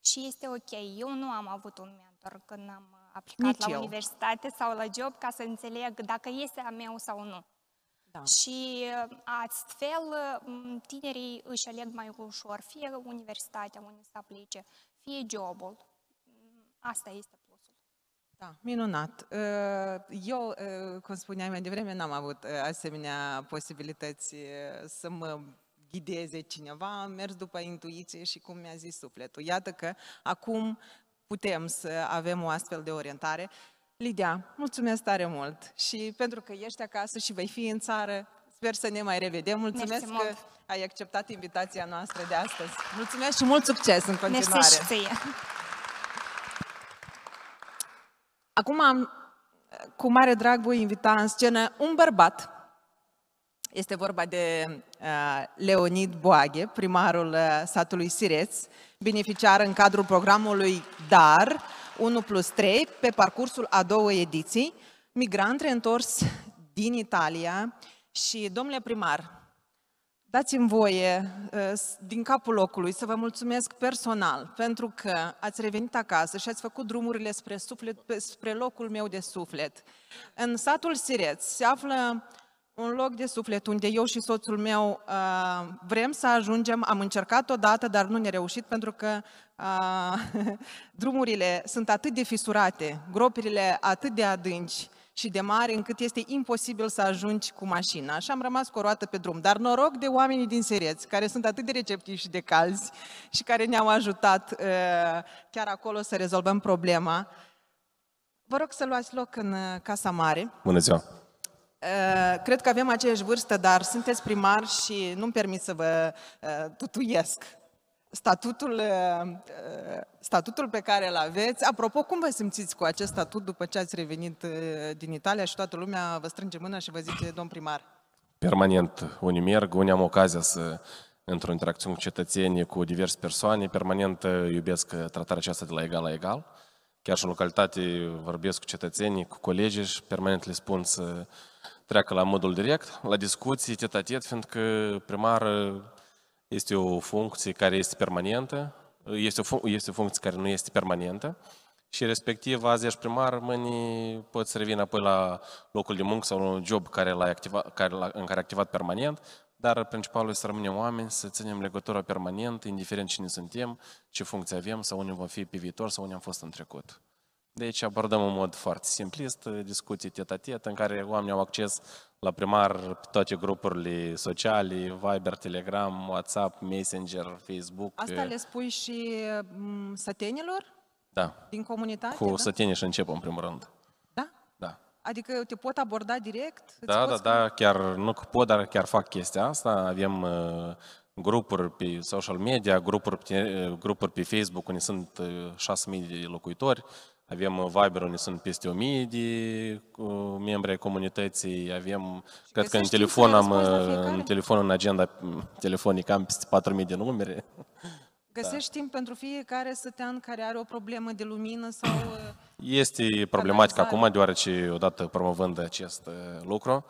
Și este ok. Eu nu am avut un mentor când am aplicat Nici la eu. universitate sau la job ca să înțeleg dacă este a meu sau nu. Da. Și ă, astfel tinerii își aleg mai ușor fie universitatea unde se aplice, fie jobul. Asta este da, minunat. Ă, eu, ă, cum spuneam mai devreme, n-am avut ă, asemenea posibilități să mă ghideze cineva, am mers după intuiție și cum mi-a zis sufletul. Iată că acum putem să avem o astfel de orientare. Lidia, mulțumesc tare mult și pentru că ești acasă și vei fi în țară, sper să ne mai revedem. Mulțumesc Mersi că mult. ai acceptat invitația noastră de astăzi. Mulțumesc și mult succes în continuare. Mersi și Acum, cu mare drag, voi invita în scenă un bărbat. Este vorba de uh, Leonid Boaghe, primarul uh, satului Sireț, beneficiar în cadrul programului DAR 1 plus 3 pe parcursul a două ediții, migrant reîntors din Italia. Și, domnule primar, Dați-mi voie ă, din capul locului să vă mulțumesc personal pentru că ați revenit acasă și ați făcut drumurile spre, suflet, spre locul meu de suflet. În satul Sireț se află un loc de suflet unde eu și soțul meu uh, vrem să ajungem. Am încercat odată, dar nu ne reușit pentru că uh, drumurile sunt atât de fisurate, gropirile atât de adânci, uh, și de mare încât este imposibil să ajungi cu mașina. Și am rămas cu o roată pe drum. Dar noroc de oamenii din Sereț, care sunt atât de receptivi și de calzi și care ne-au ajutat uh, chiar acolo să rezolvăm problema. Vă rog să luați loc în uh, Casa Mare. Bună ziua! Uh, cred că avem aceeași vârstă, dar sunteți primar și nu-mi permit să vă uh, tutuiesc statutul, uh, statutul pe care îl aveți. Apropo, cum vă simțiți cu acest statut după ce ați revenit uh, din Italia și toată lumea vă strânge mâna și vă zice, domn primar? Permanent unii merg, unii am ocazia să într-o interacțiune cu cetățenii, cu diverse persoane, permanent uh, iubesc tratarea aceasta de la egal la egal. Chiar și în localitate vorbesc cu cetățenii, cu colegii și permanent le spun să treacă la modul direct, la discuții, tet fiindcă primar este o funcție care este permanentă, este o, fun- este o funcție care nu este permanentă și respectiv azi ești primar, mâine poți să revină apoi la locul de muncă sau un job care l-ai care, la, în care activat permanent, dar principalul este să rămânem oameni, să ținem legătura permanent, indiferent cine suntem, ce funcție avem sau unde vom fi pe viitor sau unde am fost în trecut. De aici abordăm în mod foarte simplist discuții tet-a-tet în care oamenii au acces la primar toate grupurile sociale, Viber, Telegram, WhatsApp, Messenger, Facebook. Asta le spui și mm, sătenilor? Da. Din comunitate? Cu da? sătenii și încep în primul rând. Da? Da. Adică te pot aborda direct? Da, da, da, chiar nu pot, dar chiar fac chestia asta. Avem uh, grupuri pe social media, grupuri pe, uh, grupuri pe Facebook, unde sunt 6.000 uh, de locuitori, avem uh, Viber unde sunt peste 1000 de membri ai comunității, avem, și cred că în telefon am, uh, în telefon, în agenda mm, telefonică am peste 4000 de numere. Găsești da. timp pentru fiecare sătean care are o problemă de lumină sau... Uh, este problematic acum, deoarece odată promovând acest lucru,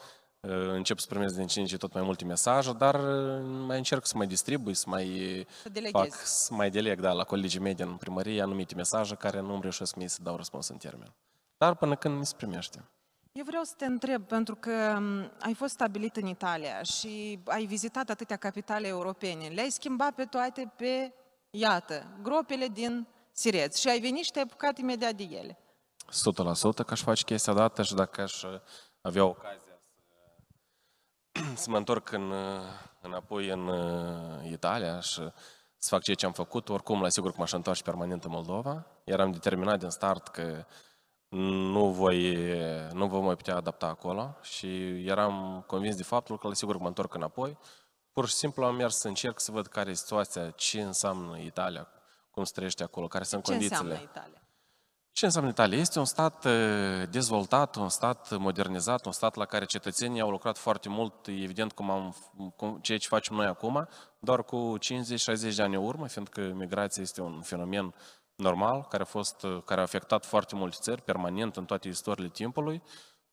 încep să primesc din ce în ce tot mai multe mesaje, dar uh, mai încerc să mai distribui, să mai să fac, să mai deleg da, la colegii mei din primărie anumite mesaje care nu îmi reușesc mie să dau răspuns în termen. Dar până când mi se primește. Eu vreau să te întreb, pentru că um, ai fost stabilit în Italia și ai vizitat atâtea capitale europene, le-ai schimbat pe toate pe, iată, gropele din Sireț și ai venit și te-ai apucat imediat de ele. 100% că aș face chestia dată și dacă aș uh, avea ocazia să mă întorc în, uh, înapoi în uh, Italia și să fac ceea ce am făcut. Oricum, la sigur că m-aș întoarce permanent în Moldova. Eram determinat din start că nu voi, nu voi mai putea adapta acolo și eram convins de faptul că la sigur că mă întorc înapoi. Pur și simplu am mers să încerc să văd care e situația, ce înseamnă Italia, cum se trăiește acolo, care sunt ce condițiile. Înseamnă Italia? Ce înseamnă Italia? Este un stat eh, dezvoltat, un stat modernizat, un stat la care cetățenii au lucrat foarte mult, evident, cum am, cum, ceea ce facem noi acum, doar cu 50-60 de ani urmă, fiindcă migrația este un fenomen normal, care a, fost, care a afectat foarte multe țări, permanent, în toate istoriile timpului. Uh,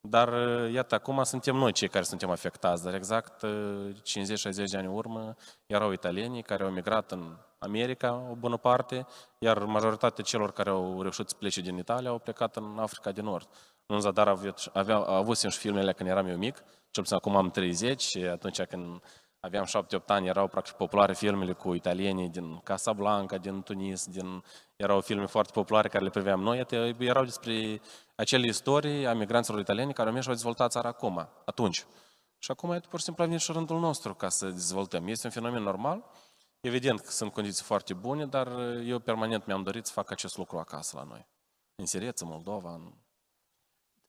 dar, iată, acum suntem noi cei care suntem afectați, dar exact 50-60 de ani în urmă erau italienii care au migrat în America, o bună parte, iar majoritatea celor care au reușit să plece din Italia au plecat în Africa de Nord. În zadar avea, avea, avut și filmele când eram eu mic, cel puțin acum am 30 și atunci când aveam 7-8 ani, erau practic populare filmele cu italienii din Casablanca, din Tunis, din... erau filme foarte populare care le priveam noi, erau despre acele istorii a migranților italieni care au mers și au dezvoltat țara acum, atunci. Și acum e pur și simplu a venit și rândul nostru ca să dezvoltăm. Este un fenomen normal, evident că sunt condiții foarte bune, dar eu permanent mi-am dorit să fac acest lucru acasă la noi. În Sireță, Moldova, în...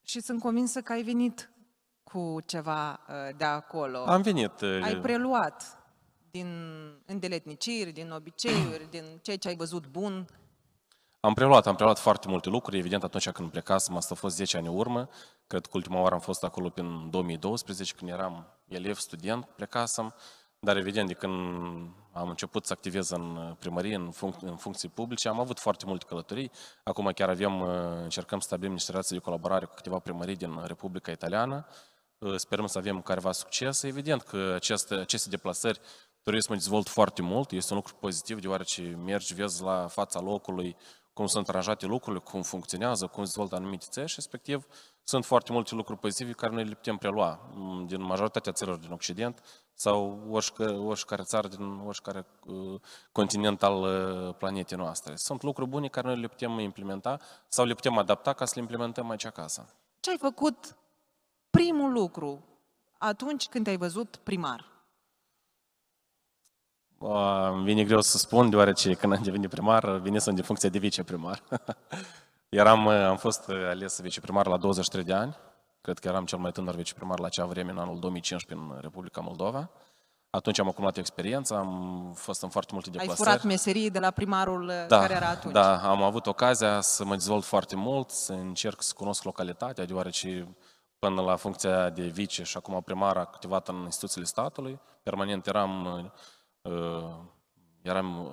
Și sunt convinsă că ai venit cu ceva uh, de acolo. Am venit. Uh, ai preluat din îndeletniciri, din obiceiuri, din ceea ce ai văzut bun. Am preluat, am preluat foarte multe lucruri, evident atunci când plecasem, asta a fost 10 ani urmă, cred că ultima oară am fost acolo prin 2012, când eram elev, student, plecasem, dar evident de când am început să activez în primărie, în, func- în funcții publice, am avut foarte multe călătorii, acum chiar avem, uh, încercăm să stabilim niște relații de colaborare cu câteva primării din Republica Italiană, sperăm să avem careva succes. Evident că aceste, aceste deplasări turismul dezvolt foarte mult, este un lucru pozitiv, deoarece mergi, vezi la fața locului cum sunt aranjate lucrurile, cum funcționează, cum se dezvoltă anumite țări și, respectiv, sunt foarte multe lucruri pozitive care noi le putem prelua mm, din majoritatea țărilor din Occident sau oricare țară din oricare uh, continent al uh, planetei noastre. Sunt lucruri bune care noi le putem implementa sau le putem adapta ca să le implementăm aici acasă. Ce ai făcut primul lucru atunci când ai văzut primar? Uh, îmi vine greu să spun, deoarece când am devenit primar, să din funcția de viceprimar. Eram, uh, am fost uh, ales viceprimar la 23 de ani. Cred că eram cel mai tânăr viceprimar la acea vreme, în anul 2015, în Republica Moldova. Atunci am acumulat experiență, am fost în foarte multe deplasări. Ai furat meserii de la primarul uh, da, care era atunci. Da, am avut ocazia să mă dezvolt foarte mult, să încerc să cunosc localitatea, deoarece până la funcția de vice și acum primar activat în instituțiile statului. Permanent eram, uh, eram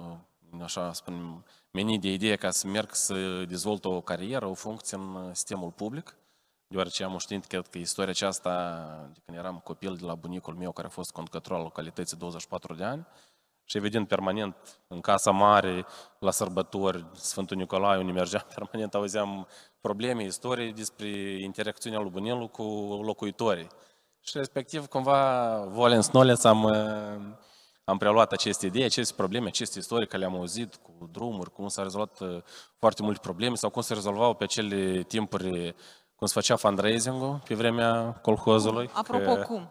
uh, așa spunem, menit de idee ca să merg să dezvolt o carieră, o funcție în sistemul public, deoarece am uștiit, cred că istoria aceasta, de când eram copil de la bunicul meu, care a fost conducător al localității 24 de ani, și evident, permanent, în Casa Mare, la sărbători, Sfântul Nicolae, unde mergeam permanent, auzeam probleme istoriei despre interacțiunea lui Bunelu cu locuitorii. Și respectiv, cumva, volens nolens am, am preluat aceste idei, aceste probleme, aceste istorie care le-am auzit cu drumuri, cum s-au rezolvat uh, foarte multe probleme sau cum se rezolvau pe acele timpuri cum se făcea fundraising pe vremea colhozului. Apropo, că, cum?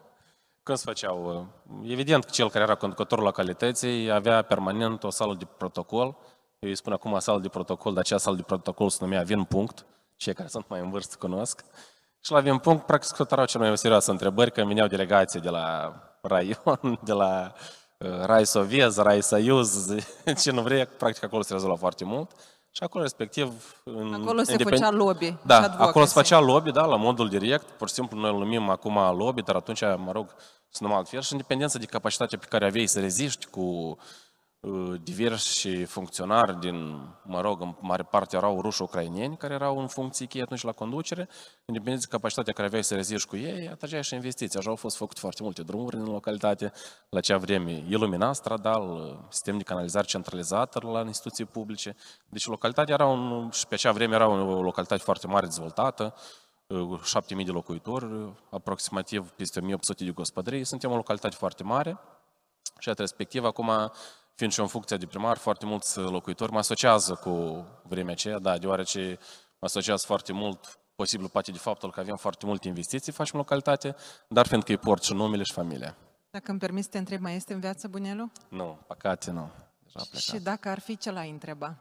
Cum se făceau? Uh, evident că cel care era conducătorul localității avea permanent o sală de protocol. Eu îi spun acum sală de protocol, dar acea sală de protocol se numea Vin Punct. Uh, cei care sunt mai în vârstă cunosc. Și la punct practic, tot erau cele mai serioase întrebări, că veneau delegații de la Raion, de la uh, Rai Soviez, Rai Saiuz, ce nu vrei, practic acolo se rezolva foarte mult. Și acolo respectiv... În acolo se independ... făcea lobby. Da, acolo se făcea lobby, da, la modul direct. Pur și simplu noi îl numim acum lobby, dar atunci, mă rog, sunt numai altfel. Și independența de capacitatea pe care aveai să reziști cu uh, Uh, diversi funcționari din, mă rog, în mare parte erau ruși ucrainieni care erau în funcții cheie atunci la conducere, independent de capacitatea care aveai să rezici cu ei, atrageai și investiții. Așa au fost făcute foarte multe drumuri în localitate la cea vreme. Ilumina stradal, uh, sistem de canalizare centralizată la instituții publice. Deci localitatea era un, și pe acea vreme era o localitate foarte mare dezvoltată, 7.000 uh, de locuitori, aproximativ peste 1.800 de gospodării. Suntem o localitate foarte mare și, respectiv, acum fiind și în funcție de primar, foarte mulți locuitori mă asociază cu vremea aceea, da, deoarece mă asociază foarte mult, posibil poate de faptul că avem foarte multe investiții, facem localitate, dar fiindcă îi port și numele și familia. Dacă îmi permiți să te întreb, mai este în viață Bunelu? Nu, păcate nu. Deja și dacă ar fi, ce l-ai întreba?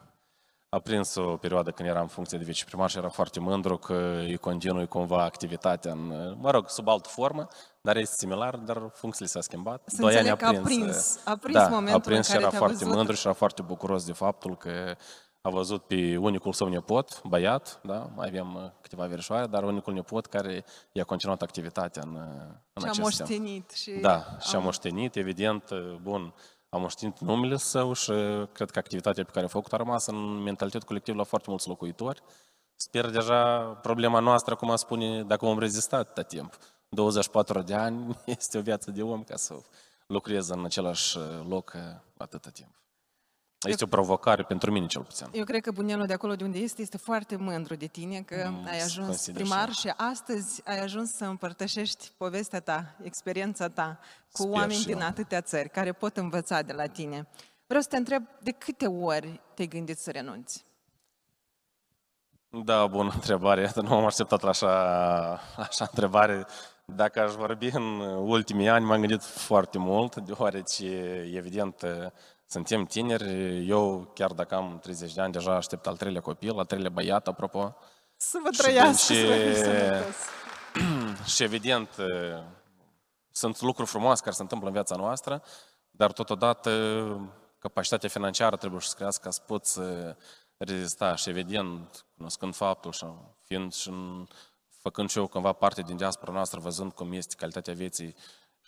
a prins o perioadă când eram în funcție de viceprimar și era foarte mândru că îi continui cumva activitatea în, mă rog, sub altă formă, dar este similar, dar funcțiile s-a schimbat. Să Doi ani a prins. A prins, a prins da, momentul a prins și era foarte văzut. mândru și era foarte bucuros de faptul că a văzut pe unicul său nepot, băiat, da? mai avem uh, câteva verișoare, dar unicul nepot care i-a continuat activitatea în, uh, în și acest Și a moștenit. Și da, și a moștenit, evident, uh, bun, am știut numele său și cred că activitatea pe care a făcut a rămas în mentalitate colectiv la foarte mulți locuitori. Sper deja problema noastră, cum a spune, dacă vom rezista atâta timp. 24 de ani este o viață de om ca să lucrez în același loc atâta timp. Este o provocare pentru mine cel puțin. Eu cred că bunelul de acolo de unde este este foarte mândru de tine că mm, ai ajuns primar și astăzi ai ajuns să împărtășești povestea ta, experiența ta cu Sper oameni din atâtea țări care pot învăța de la tine. Vreau să te întreb de câte ori te-ai gândit să renunți? Da, bună întrebare. Nu am așteptat la așa, așa întrebare. Dacă aș vorbi în ultimii ani, m-am gândit foarte mult, deoarece, evident, suntem tineri, eu chiar dacă am 30 de ani, deja aștept al treilea copil, al treilea băiat, apropo. Să vă trăiască! Și, deci, eh, și, evident, eh, sunt lucruri frumoase care se întâmplă în viața noastră, dar totodată eh, capacitatea financiară trebuie să crească ca să poți să rezista. Și evident, cunoscând faptul și fiind și în, făcând și eu cândva parte din diaspora noastră, văzând cum este calitatea vieții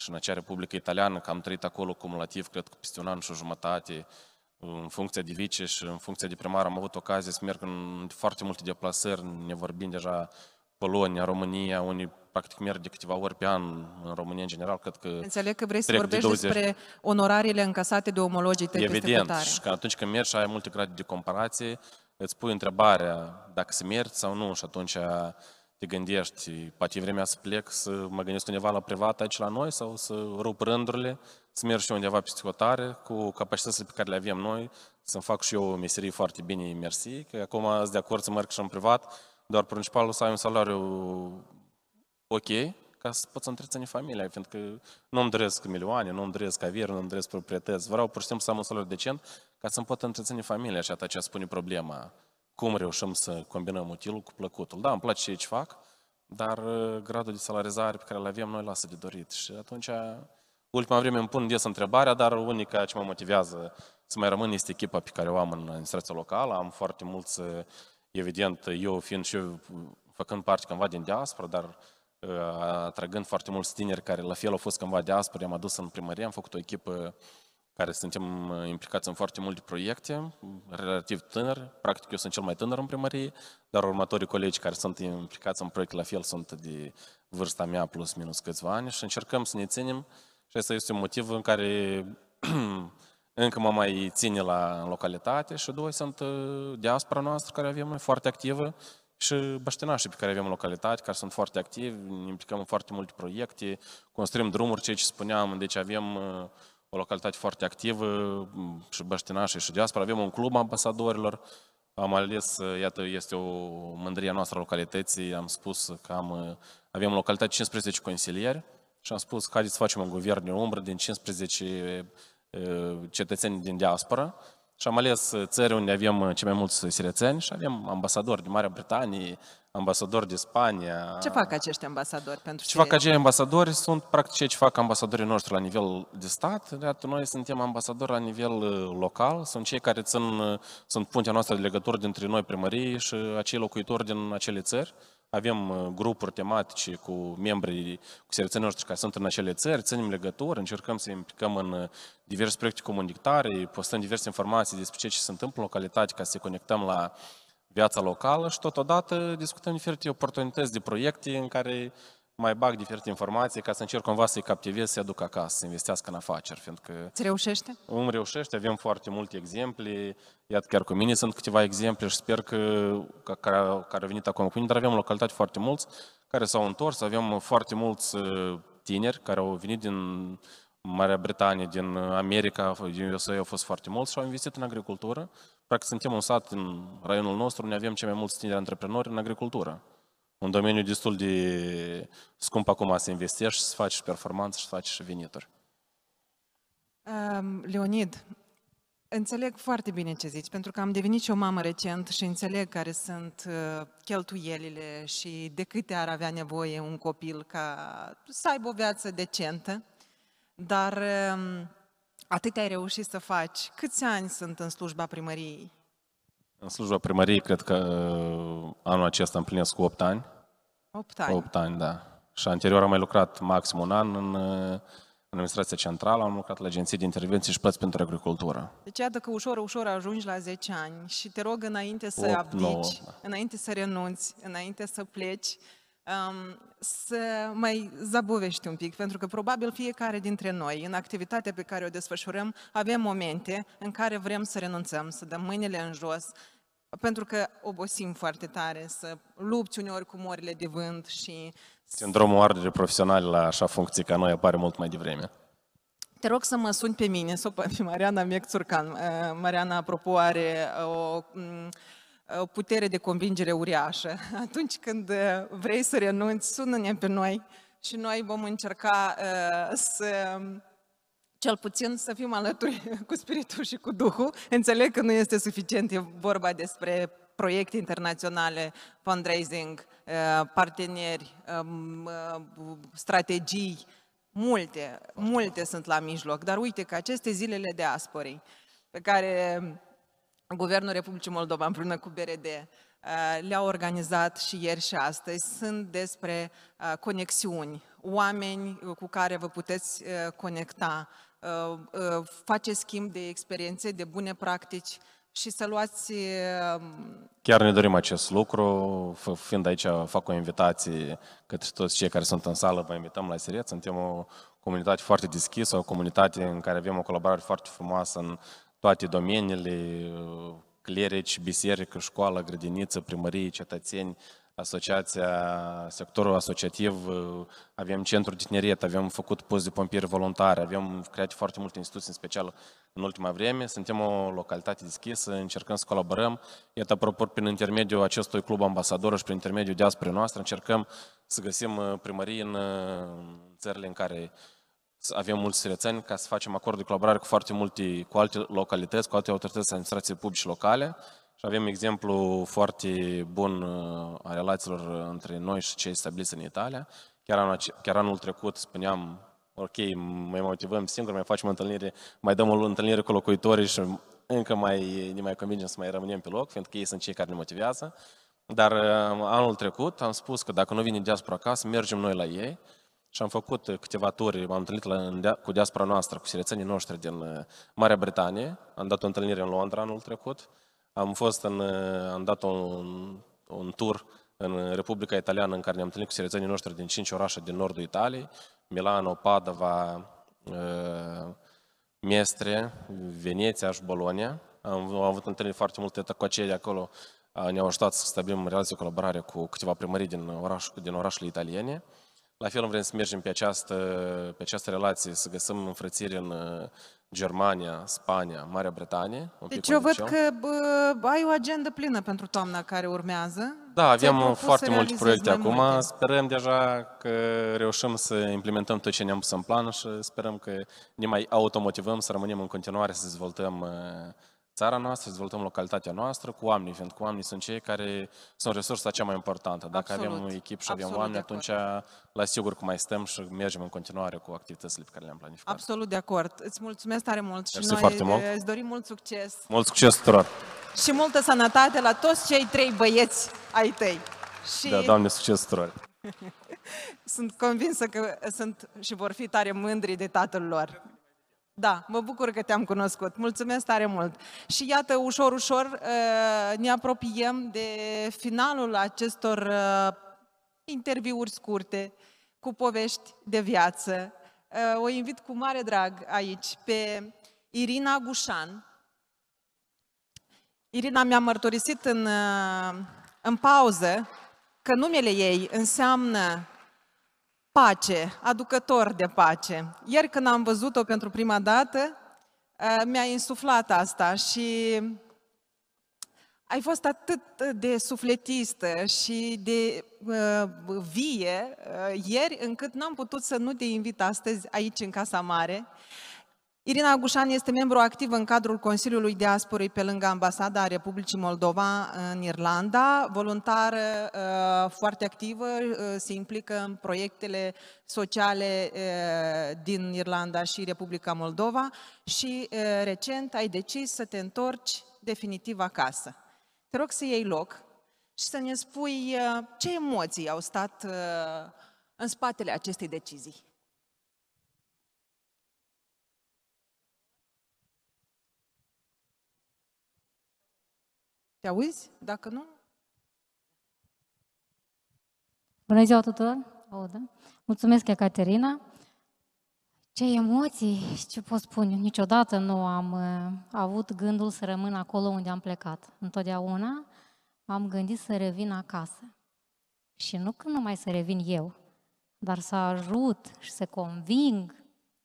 și în acea Republică Italiană, că am trăit acolo cumulativ, cred că peste un an și o jumătate, în funcție de vice și în funcție de primar, am avut ocazie să merg în foarte multe deplasări, ne vorbim deja Polonia, România, unii practic merg de câteva ori pe an în România în general, cred că... Înțeleg că vrei să vorbești de 20... despre onorariile încasate de omologii tăi Evident, și că atunci când mergi și ai multe grade de comparație, îți pui întrebarea dacă se mergi sau nu și atunci te gândești, poate e vremea să plec, să mă gândesc undeva la privat aici la noi sau să rup rândurile, să merg și eu undeva pe psihotare cu capacitățile pe care le avem noi, să-mi fac și eu o meserie foarte bine, mersi, că acum sunt de acord să merg și în privat, doar principalul să ai un salariu ok, ca să pot să-mi întrețin familia, pentru că nu-mi doresc milioane, nu-mi doresc averi, nu-mi doresc proprietăți, vreau pur și simplu să am un salariu decent ca să-mi pot întreține familia și atât ce spune problema cum reușim să combinăm utilul cu plăcutul. Da, îmi place ce fac, dar uh, gradul de salarizare pe care îl avem noi lasă de dorit. Și atunci, uh, ultima vreme îmi pun des întrebarea, dar unica ce mă motivează să mai rămân este echipa pe care o am în administrația locală. Am foarte mulți, uh, evident, eu fiind și eu, făcând parte cândva din diaspora, dar atrăgând foarte mulți tineri care la fel au fost cândva diaspora, i-am adus în primărie, am făcut o echipă uh, care suntem uh, implicați în foarte multe proiecte, relativ tânăr, practic eu sunt cel mai tânăr în primărie, dar următorii colegi care sunt implicați în proiect la fel sunt de vârsta mea plus minus câțiva ani și încercăm să ne ținem și asta este un motiv în care încă mă mai ține la în localitate și doi sunt uh, diaspora noastră care avem foarte activă și băștinașii pe care avem în localitate, care sunt foarte activi, ne implicăm în foarte multe proiecte, construim drumuri, ceea ce spuneam, deci avem uh, o localitate foarte activă, și băștinașii și diaspora. Avem un club ambasadorilor, am ales, iată, este o mândrie a noastră a localității, am spus că am, avem în localitate 15 consilieri și am spus că haideți să facem un guvern de umbră din 15 cetățeni din diaspora și am ales țări unde avem uh, cei mai mulți sirețeni și avem ambasadori din Marea Britanie, ambasadori din Spania. Ce fac acești ambasadori pentru Ce fac acești ambasadori? Sunt practic cei ce fac ambasadorii noștri la nivel de stat. Iată, noi suntem ambasadori la nivel uh, local, sunt cei care țin, uh, sunt puntea noastră de legătură dintre noi primării și acei locuitori din acele țări avem uh, grupuri tematice cu membrii, cu selecția noștri care sunt în acele țări, ținem legături, încercăm să implicăm în uh, diverse proiecte comunitare, postăm diverse informații despre ce, ce se întâmplă în localitate ca să se conectăm la viața locală și totodată discutăm diferite oportunități de proiecte în care mai bag diferite informații ca să încerc cumva să-i captivez, să-i aduc acasă, să investească în afaceri, fiindcă... Ți reușește? Îmi reușește, avem foarte multe exemple, iată chiar cu mine sunt câteva exemple și sper că, că care, care au venit acum cu mine, dar avem localitate foarte mulți care s-au întors, avem foarte mulți uh, tineri care au venit din Marea Britanie, din America, din USA au fost foarte mulți și au investit în agricultură. Practic suntem un sat în raionul nostru, ne avem cei mai mulți tineri antreprenori în agricultură un domeniu destul de scump acum să investești și să faci și performanță și să faci și venituri. Leonid, înțeleg foarte bine ce zici, pentru că am devenit și o mamă recent și înțeleg care sunt uh, cheltuielile și de câte ar avea nevoie un copil ca să aibă o viață decentă, dar um, atât ai reușit să faci. Câți ani sunt în slujba primăriei? În slujba primăriei, cred că uh, anul acesta împlinesc cu 8 ani. 8 ani. 8 ani, da. Și anterior am mai lucrat maxim un an în, uh, în administrația centrală, am lucrat la agenții de intervenție și plăți pentru agricultură. Deci iată că ușor, ușor ajungi la 10 ani și te rog înainte să 8, abdici, 9, înainte să renunți, înainte să pleci, să mai zabovești un pic, pentru că probabil fiecare dintre noi, în activitatea pe care o desfășurăm, avem momente în care vrem să renunțăm, să dăm mâinile în jos, pentru că obosim foarte tare, să lupți uneori cu morile de vânt și... Sindromul ardere profesional la așa funcție ca noi apare mult mai devreme. Te rog să mă suni pe mine sau pe Mariana Mecțurcan. Uh, Mariana, apropo, are uh, o mm, o putere de convingere uriașă. Atunci când vrei să renunți, sună-ne pe noi și noi vom încerca să cel puțin să fim alături cu Spiritul și cu Duhul. Înțeleg că nu este suficient, e vorba despre proiecte internaționale, fundraising, parteneri, strategii, multe, multe sunt la mijloc. Dar uite că aceste zilele de aspori, pe care Guvernul Republicii Moldova împreună cu BRD uh, le-a organizat și ieri și astăzi, sunt despre uh, conexiuni, oameni uh, cu care vă puteți conecta, face schimb de experiențe, de bune practici și să luați... Chiar ne dorim acest lucru, fiind aici fac o invitație către toți cei care sunt în sală, vă invităm la Siret, suntem o comunitate foarte deschisă, o comunitate în care avem o colaborare foarte frumoasă în toate domeniile, clerici, biserică, școală, grădiniță, primărie, cetățeni, asociația, sectorul asociativ, avem centru de tineret, avem făcut post de pompieri voluntari, avem creat foarte multe instituții, în special în ultima vreme. Suntem o localitate deschisă, încercăm să colaborăm. Iată, apropo, prin intermediul acestui club ambasador și prin intermediul diasporii noastre, încercăm să găsim uh, primării uh, în țările în care avem mulți sirețeni ca să facem acord de colaborare cu foarte multe, cu alte localități, cu alte autorități administrație publice locale și avem exemplu foarte bun uh, a relațiilor uh, între noi și cei stabiliți în Italia. Chiar anul, chiar anul trecut spuneam, ok, mai motivăm singur, mai facem întâlnire, mai dăm o întâlnire cu locuitorii și încă mai, ne mai convingem să mai rămânem pe loc, fiindcă ei sunt cei care ne motivează. Dar uh, anul trecut am spus că dacă nu vine diaspora acasă, mergem noi la ei și am făcut uh, câteva turi, m-am întâlnit la, cu diaspora noastră, cu sirețenii noștri din uh, Marea Britanie. Am dat o întâlnire în Londra anul trecut. Am fost în, uh, am dat un, un tur în Republica Italiană în care ne-am întâlnit cu sirețenii noștri din cinci orașe din nordul Italiei, Milano, Padova, Mestre, Veneția și Bologna. Am, am avut întâlniri foarte multe cu aceia de acolo, ne-au ajutat să stabilim relații de colaborare cu câteva primării din, oraș, din orașele italiene. La fel vrem să mergem pe această, pe această relație, să găsim înfrățire în uh, Germania, Spania, Marea Britanie. deci eu văd că bă, ai o agendă plină pentru toamna care urmează. Da, avem foarte mulți proiecte acum. Multe. Sperăm deja că reușim să implementăm tot ce ne-am pus în plan și sperăm că ne mai automotivăm să rămânem în continuare să dezvoltăm uh, țara noastră, să dezvoltăm localitatea noastră cu oamenii, pentru că oamenii sunt cei care sunt resursa cea mai importantă. Dacă absolut, avem echipă și avem oameni, atunci la sigur că mai stăm și mergem în continuare cu activitățile pe care le-am planificat. Absolut de acord. Îți mulțumesc tare mult și Mersi noi foarte mult. îți dorim mult succes. Mult succes tuturor! Și multă sănătate la toți cei trei băieți ai tăi. Și... Da, Doamne, succes tuturor! sunt convinsă că sunt și vor fi tare mândri de tatăl lor. Da, mă bucur că te-am cunoscut. Mulțumesc tare mult. Și iată, ușor, ușor uh, ne apropiem de finalul acestor uh, interviuri scurte cu povești de viață. Uh, o invit cu mare drag aici pe Irina Gușan. Irina mi-a mărturisit în, în pauză că numele ei înseamnă pace, aducător de pace. Ieri când am văzut-o pentru prima dată, uh, mi-a insuflat asta și ai fost atât de sufletistă și de uh, vie uh, ieri, încât n-am putut să nu te invit astăzi aici în Casa Mare Irina Gușan este membru activ în cadrul Consiliului Diasporii pe lângă Ambasada Republicii Moldova în Irlanda, voluntar uh, foarte activă, uh, se implică în proiectele sociale uh, din Irlanda și Republica Moldova și recent ai decis să te întorci definitiv acasă. Te rog să iei loc și să ne spui ce emoții au stat în spatele acestei decizii. Te auzi? Dacă nu... Bună ziua tuturor! da. Mulțumesc, Caterina. Ce emoții și ce pot spune? Niciodată nu am uh, avut gândul să rămân acolo unde am plecat. Întotdeauna m-am gândit să revin acasă. Și nu că numai să revin eu, dar să ajut și să conving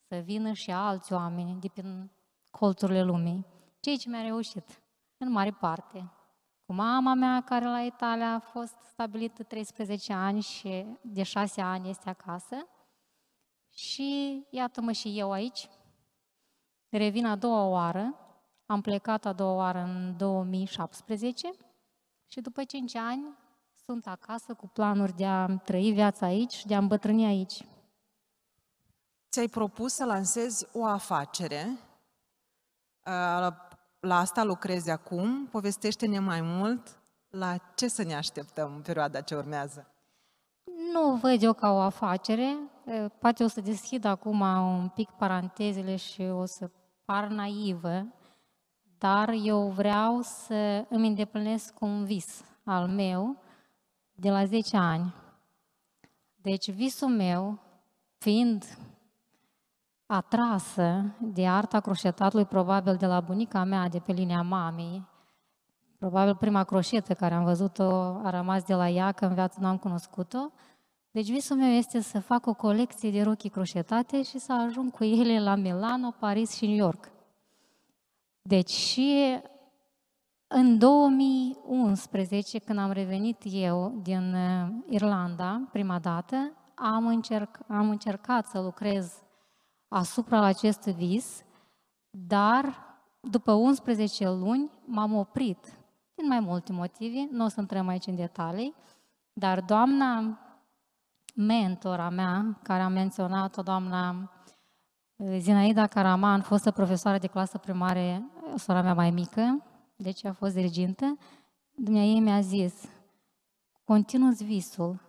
să vină și alți oameni de prin colțurile lumii. Cei ce mi-a reușit, în mare parte cu mama mea, care la Italia a fost stabilită 13 ani și de 6 ani este acasă. Și iată-mă și eu aici, revin a doua oară, am plecat a doua oară în 2017 și după 5 ani sunt acasă cu planuri de a trăi viața aici și de a îmbătrâni aici. Ți-ai propus să lansezi o afacere uh, la asta lucrezi acum, povestește-ne mai mult la ce să ne așteptăm în perioada ce urmează. Nu văd eu ca o afacere, poate o să deschid acum un pic parantezele și o să par naivă, dar eu vreau să îmi îndeplinesc un vis al meu de la 10 ani. Deci visul meu, fiind atrasă de arta croșetatului, probabil de la bunica mea, de pe linia mamei. Probabil prima croșetă care am văzut-o a rămas de la ea, că în viață n-am cunoscut-o. Deci visul meu este să fac o colecție de rochii croșetate și să ajung cu ele la Milano, Paris și New York. Deci și în 2011, când am revenit eu din uh, Irlanda prima dată, am, încerc, am încercat să lucrez asupra la acest vis, dar după 11 luni m-am oprit din mai multe motive, nu o să intrăm aici în detalii, dar doamna mentora mea, care am menționat-o, doamna eh, Zinaida Caraman, fostă profesoară de clasă primare, eh, sora mea mai mică, deci a fost dirigintă, dumneavoastră ei mi-a zis, continuă visul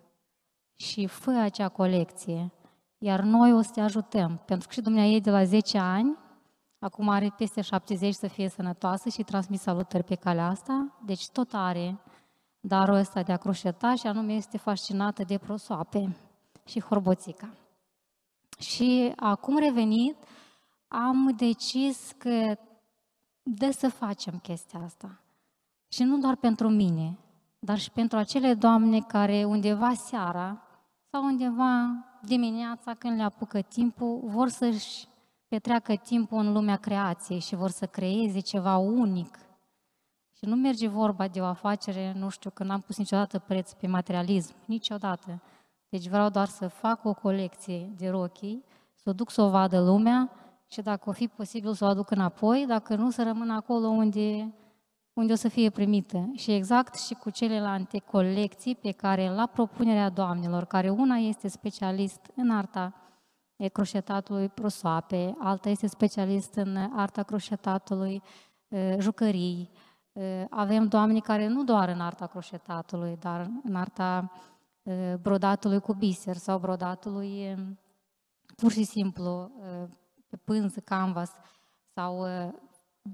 și fă acea colecție. Iar noi o să te ajutăm, pentru că și dumneavoastră ei de la 10 ani, acum are peste 70 să fie sănătoasă și transmis salutări pe calea asta, deci tot are darul ăsta de a croșeta și anume este fascinată de prosoape și horboțica. Și acum revenit, am decis că de să facem chestia asta. Și nu doar pentru mine, dar și pentru acele doamne care undeva seara sau undeva dimineața când le apucă timpul, vor să-și petreacă timpul în lumea creației și vor să creeze ceva unic. Și nu merge vorba de o afacere, nu știu, că n-am pus niciodată preț pe materialism, niciodată. Deci vreau doar să fac o colecție de rochii, să o duc să o vadă lumea și dacă o fi posibil să o aduc înapoi, dacă nu, să rămână acolo unde unde o să fie primită. Și exact și cu celelalte colecții pe care, la propunerea doamnelor, care una este specialist în arta croșetatului prosoape, alta este specialist în arta croșetatului uh, jucării. Uh, avem doamne care nu doar în arta croșetatului, dar în arta uh, brodatului cu biser sau brodatului pur și simplu pe pânză, canvas sau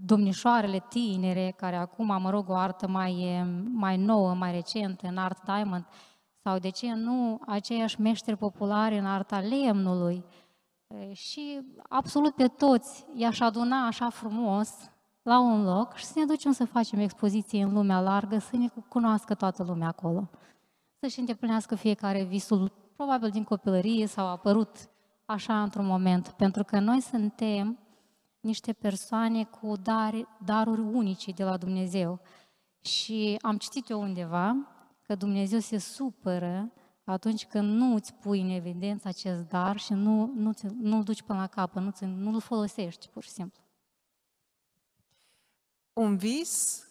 domnișoarele tinere, care acum, mă rog, o artă mai, mai nouă, mai recentă, în Art Diamond, sau de ce nu aceiași meșteri populari în arta lemnului. Și absolut pe toți i-aș aduna așa frumos la un loc și să ne ducem să facem expoziție în lumea largă, să ne cunoască toată lumea acolo. Să-și îndeplinească fiecare visul, probabil din copilărie sau a apărut așa într-un moment, pentru că noi suntem niște persoane cu dar, daruri unice de la Dumnezeu. Și am citit eu undeva că Dumnezeu se supără atunci când nu îți pui în evidență acest dar și nu, nu, nu-l duci până la capăt, nu, nu-l folosești pur și simplu. Un vis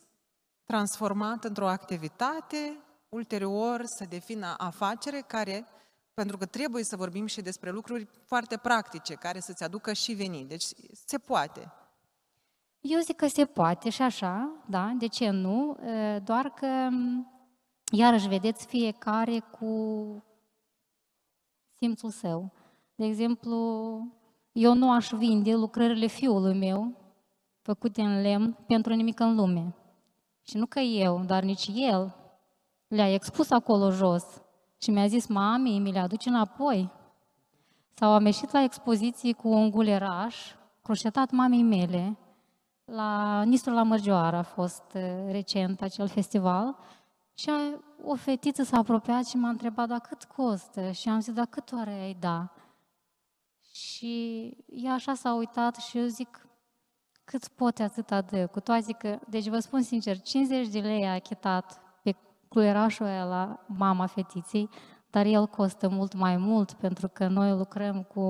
transformat într-o activitate, ulterior să devină afacere care pentru că trebuie să vorbim și despre lucruri foarte practice, care să-ți aducă și venit. Deci se poate. Eu zic că se poate și așa, da, de ce nu? Doar că, iarăși, vedeți fiecare cu simțul său. De exemplu, eu nu aș vinde lucrările fiului meu, făcute în lemn, pentru nimic în lume. Și nu că eu, dar nici el le-a expus acolo jos și mi-a zis, mami, mi le aduci înapoi. Sau am ieșit la expoziții cu un guleraș, croșetat mamei mele, la Nistru la Mărgioară a fost uh, recent acel festival și o fetiță s-a apropiat și m-a întrebat, dacă cât costă? Și am zis, dacă cât oare ai da? Și ea așa s-a uitat și eu zic, cât poate atâta de Cu toate că, deci vă spun sincer, 50 de lei a achitat cluierașul ăla, mama fetiței, dar el costă mult mai mult pentru că noi lucrăm cu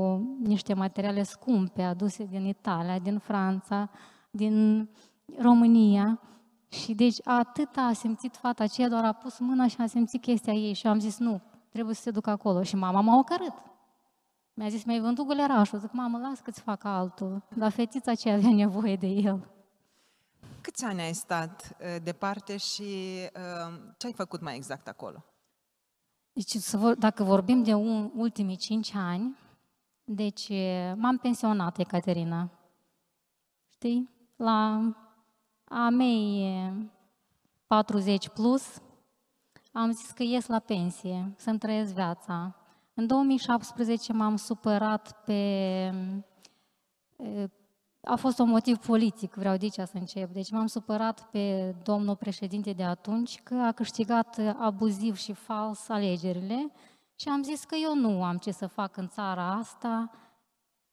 niște materiale scumpe aduse din Italia, din Franța, din România și deci atât a simțit fata aceea, doar a pus mâna și a simțit chestia ei și am zis nu, trebuie să se ducă acolo și mama m-a ocărât. Mi-a zis, mi-ai vândut gulerașul. Zic, mamă, las că-ți fac altul. Dar fetița aceea avea nevoie de el. Câți ani ai stat ă, departe și ă, ce ai făcut mai exact acolo? Deci, dacă vorbim de un, ultimii cinci ani, deci m-am pensionat, Ecaterina. Știi? La a mei 40 plus, am zis că ies la pensie, să-mi trăiesc viața. În 2017 m-am supărat pe ă, a fost un motiv politic, vreau de să încep. Deci m-am supărat pe domnul președinte de atunci că a câștigat abuziv și fals alegerile și am zis că eu nu am ce să fac în țara asta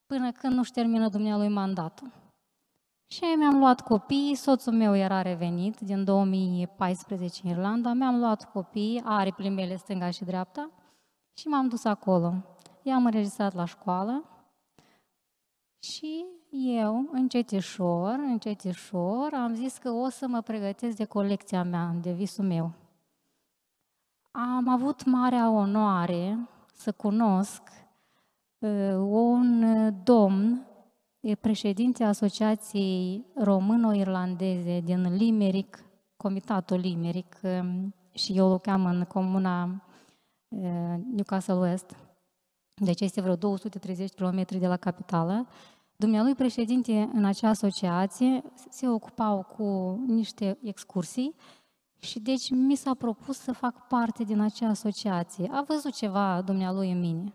până când nu-și termină dumnealui mandatul. Și mi-am luat copii, soțul meu era revenit din 2014 în Irlanda, mi-am luat copii, aripile mele stânga și dreapta și m-am dus acolo. I-am înregistrat la școală și eu, încetișor, încetișor, am zis că o să mă pregătesc de colecția mea, de visul meu. Am avut marea onoare să cunosc uh, un domn, președinte Asociației Româno-Irlandeze din Limerick, Comitatul Limerick, um, și eu locuiam în comuna uh, Newcastle West, deci este vreo 230 km de la capitală, Dumnealui președinte în acea asociație se ocupau cu niște excursii și deci mi s-a propus să fac parte din acea asociație. A văzut ceva dumnealui în mine.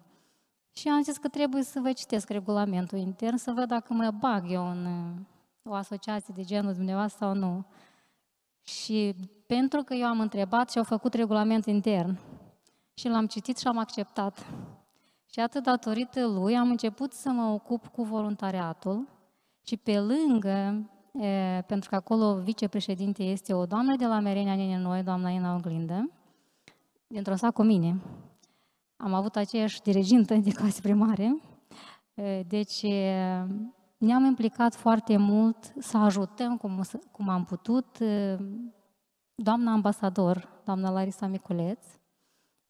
Și am zis că trebuie să vă citesc regulamentul intern, să văd dacă mă bag eu în uh, o asociație de genul dumneavoastră sau nu. Și pentru că eu am întrebat și au făcut regulament intern. Și l-am citit și am acceptat. Și atât datorită lui am început să mă ocup cu voluntariatul și pe lângă, e, pentru că acolo vicepreședinte este o doamnă de la Merenia Nene Noi, doamna Ina Oglindă, dintr-o sac cu mine. Am avut aceeași dirigintă de clasă primare, e, deci ne-am implicat foarte mult să ajutăm cum, cum am putut doamna ambasador, doamna Larisa Miculeț,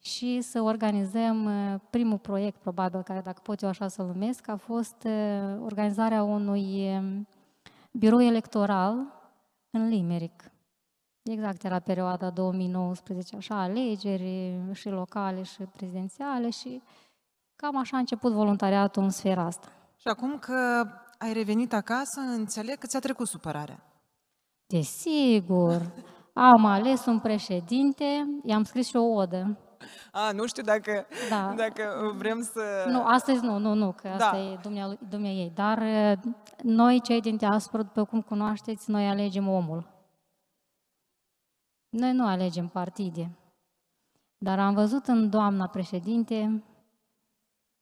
și să organizăm uh, primul proiect, probabil, care dacă pot eu așa să-l numesc, a fost uh, organizarea unui um, birou electoral în Limeric. Exact, era perioada 2019, așa, alegeri uh, și locale și prezidențiale și cam așa a început voluntariatul în sfera asta. Și acum că ai revenit acasă, înțeleg că ți-a trecut supărarea. Desigur, am ales un președinte, i-am scris și o odă a, nu știu dacă, da. dacă vrem să... Nu, astăzi nu, nu, nu, că asta da. e dumnea, ei. Dar noi, cei din diaspora, după cum cunoașteți, noi alegem omul. Noi nu alegem partide. Dar am văzut în doamna președinte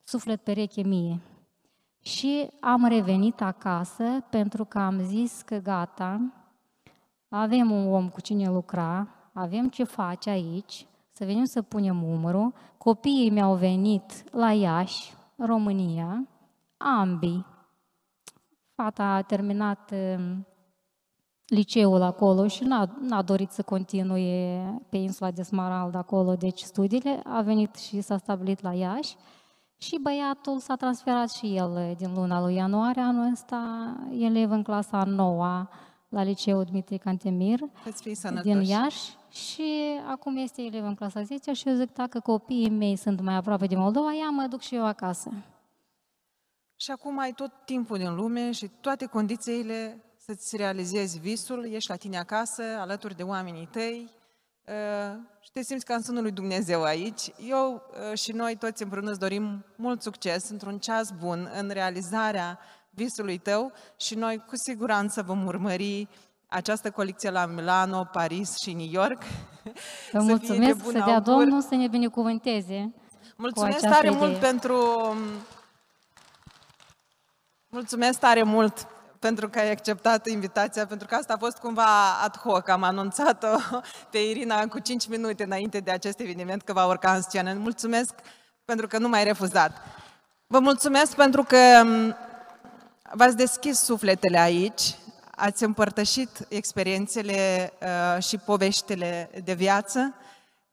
suflet pereche mie. Și am revenit acasă pentru că am zis că gata, avem un om cu cine lucra, avem ce face aici, să venim să punem umărul. Copiii mi-au venit la Iași, România, ambii. Fata a terminat um, liceul acolo și n-a, n-a dorit să continue pe insula de Smarald acolo, deci studiile, a venit și s-a stabilit la Iași și băiatul s-a transferat și el uh, din luna lui ianuarie anul ăsta, elev în clasa a noua la liceul Dmitri Cantemir din Iași și acum este elev în clasa 10 și eu zic, dacă copiii mei sunt mai aproape de Moldova, ia mă duc și eu acasă. Și acum ai tot timpul din lume și toate condițiile să-ți realizezi visul, ești la tine acasă, alături de oamenii tăi uh, și te simți ca în sânul lui Dumnezeu aici. Eu uh, și noi toți împreună îți dorim mult succes într-un ceas bun în realizarea visului tău și noi cu siguranță vom urmări această colecție la Milano, Paris și New York. Vă mulțumesc, să, de să dea augur. Domnul să ne binecuvânteze. Mulțumesc tare idee. mult pentru... Mulțumesc tare mult pentru că ai acceptat invitația, pentru că asta a fost cumva ad hoc. Am anunțat-o pe Irina cu 5 minute înainte de acest eveniment că va urca în scenă. Mulțumesc pentru că nu m-ai refuzat. Vă mulțumesc pentru că mm, v-ați deschis sufletele aici ați împărtășit experiențele uh, și poveștile de viață.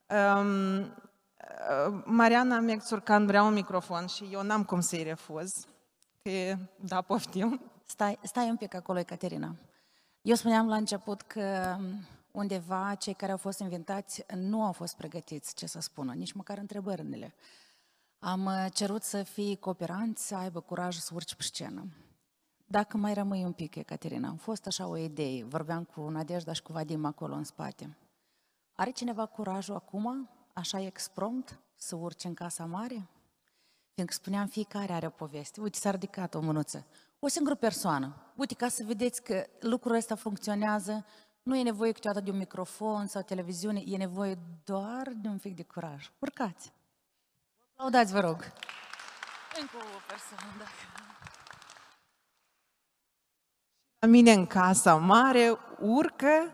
Um, uh, Mariana Mexurcan vrea un microfon și eu n-am cum să-i refuz. Că, da, poftim. Stai, stai un pic acolo, Caterina. Eu spuneam la început că um, undeva cei care au fost invitați nu au fost pregătiți ce să spună, nici măcar întrebările. Am uh, cerut să fii cooperanți, să aibă curaj să urci pe scenă. Dacă mai rămâi un pic, Ecaterina, am fost așa o idee, vorbeam cu Nadejda și cu Vadim acolo în spate. Are cineva curajul acum, așa exprompt, să urce în casa mare? Fiindcă spuneam, fiecare are o poveste. Uite, s-a ridicat o mânuță. O singură persoană. Uite, ca să vedeți că lucrul ăsta funcționează, nu e nevoie câteodată de un microfon sau televiziune, e nevoie doar de un pic de curaj. Urcați! Aplaudați, vă rog! Încă o persoană, dacă... La mine în casa mare urcă...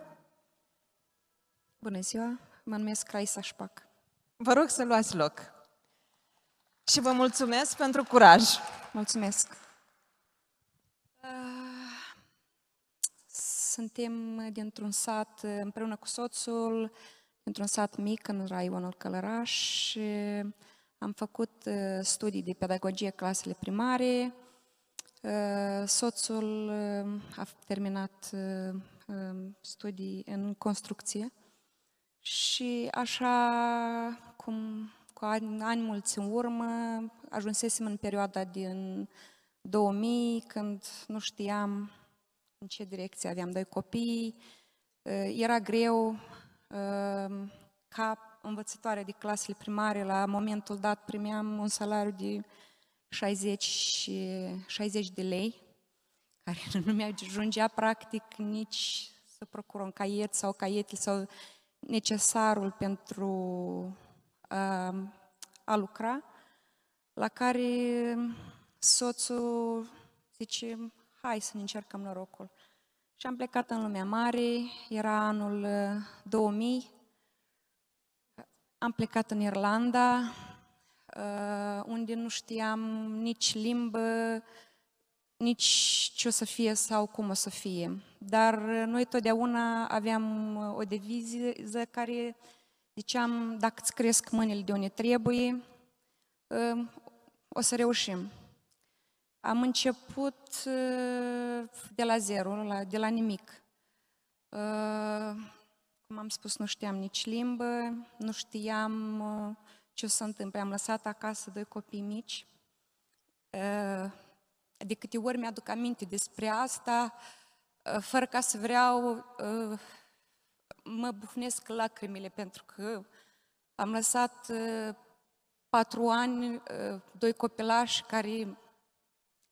Bună ziua, mă numesc Raisa Șpac. Vă rog să luați loc. Și vă mulțumesc pentru curaj. Mulțumesc. Ah, suntem dintr-un sat împreună cu soțul, dintr-un sat mic în raionul Călăraș. Am făcut eh, studii de pedagogie clasele primare, Eh, soțul eh, a terminat eh, studii în construcție și așa cum cu ani, ani mulți în urmă ajunsesem în perioada din 2000 când nu știam în ce direcție aveam doi copii, era greu ca învățătoare de clasele primare la momentul dat primeam un salariu de 60, 60 de lei, care nu mi-ajungea practic nici să procur un caiet sau caietul sau necesarul pentru a, um, a lucra, la care soțul zice, hai să ne încercăm norocul. Și am plecat în lumea mare, era anul 2000, uh, am plecat în Irlanda, Uh, unde nu știam nici limbă, nici ce o să fie sau cum o să fie. Dar uh, noi totdeauna aveam uh, o deviză care ziceam, dacă îți cresc mâinile de unde trebuie, o să reușim. Am început de la zero, de la nimic. Cum am spus, nu știam nici limbă, nu știam ce o să Am lăsat acasă doi copii mici. Eh, de câte ori mi-aduc aminte despre asta, eh, fără ca să vreau, eh, mă bufnesc lacrimile pentru că am lăsat patru ani, doi copilași care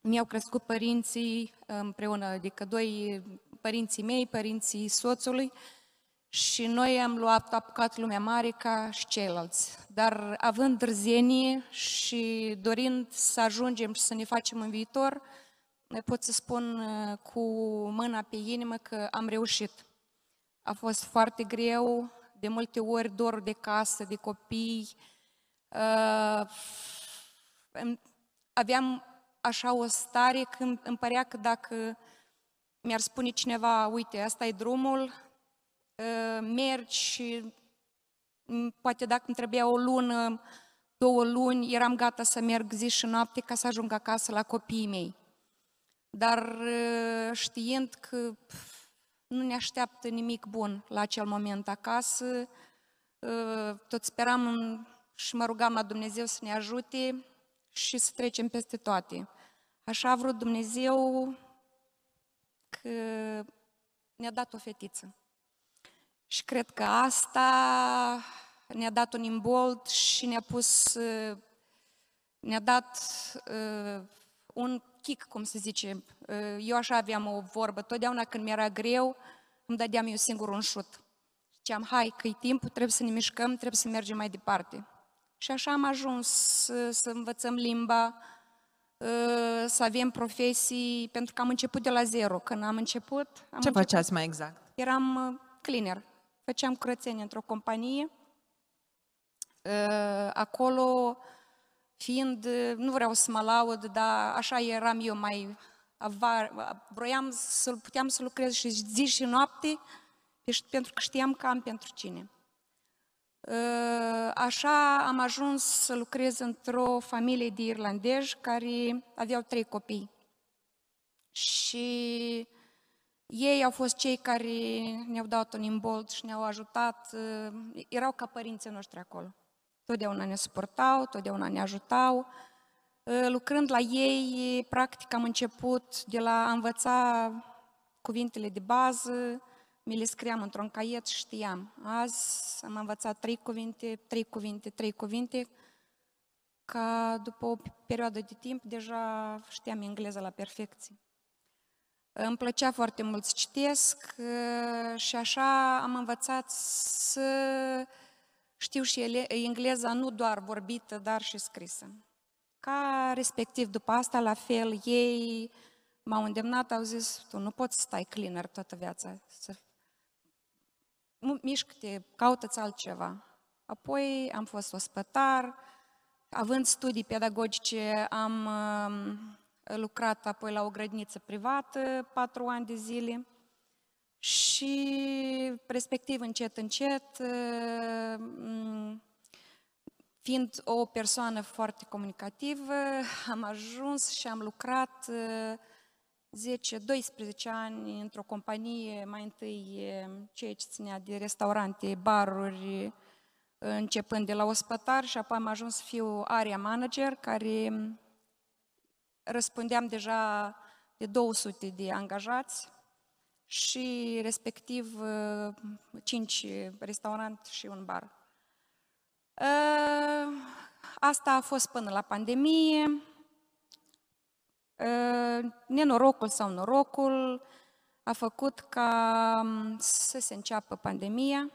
mi-au crescut părinții împreună, adică doi părinții mei, părinții soțului, uh, și noi am luat apucat lumea mare ca și ceilalți. Dar având râzenie și dorind să ajungem și să ne facem în viitor, pot să spun uh, cu mâna pe inimă că am reușit. A fost foarte greu, de multe ori dor de casă, de copii. Uh, aveam așa o stare când îmi părea că dacă mi-ar spune cineva, uite, asta e drumul, Ă, mergi și poate dacă îmi trebuia o lună, două luni, eram gata să merg zi și noapte ca să ajung acasă la copiii mei. Dar ă, știind că nu ne așteaptă nimic bun la acel moment acasă, ă, tot speram și mă rugam la Dumnezeu să ne ajute și să trecem peste toate. Așa a vrut Dumnezeu că ne-a dat o fetiță. Și cred că asta ne-a dat un imbold și ne-a pus, eh, ne-a dat uh, un kick, cum se zice. Eh, eu așa aveam o vorbă, totdeauna când mi-era greu, îmi dădeam eu singur un șut. Ziceam, hai, că e timp, trebuie să ne mișcăm, trebuie să mergem mai departe. Și așa am ajuns să, să învățăm limba, să avem profesii, pentru că am început de la zero. Când am început... Am Ce început, faceați mai exact? Eram cleaner, făceam curățenie într-o companie, ă, acolo fiind, nu vreau să mă laud, dar așa eram eu mai avar, vroiam să puteam să lucrez și zi și noapte, deci pentru că știam că am pentru cine. Ă, așa am ajuns să lucrez într-o familie de irlandezi care aveau trei copii. Și ei au fost cei care ne-au dat un imbold și ne-au ajutat, uh, erau ca părinții noștri acolo. Totdeauna ne suportau, totdeauna ne ajutau. Uh, lucrând la ei, practic am început de la a învăța cuvintele de bază, mi le scriam într-un caiet și știam. Azi am învățat trei cuvinte, trei cuvinte, trei cuvinte, ca după o perioadă de timp deja știam engleza la perfecție. Îmi plăcea foarte mult să citesc ă, și așa am învățat să știu și ele, engleza nu doar vorbită, dar și scrisă. Ca respectiv după asta, la fel, ei m-au îndemnat, au zis, tu nu poți stai cleaner toată viața, să... mișcă-te, caută-ți altceva. Apoi am fost ospătar, având studii pedagogice, am ă, lucrat apoi la o grădiniță privată patru ani de zile și respectiv încet, încet, uh, fiind o persoană foarte comunicativă, am ajuns și am lucrat 10-12 uh, ani într-o companie, mai întâi ceea ce ținea de restaurante, baruri, începând de la ospătar și apoi am ajuns să fiu area manager, care răspundeam deja de 200 de angajați și respectiv 5 uh, uh, restaurant și un bar. Uh, asta a fost până la pandemie. Nenorocul sau norocul a făcut ca um, să se înceapă pandemia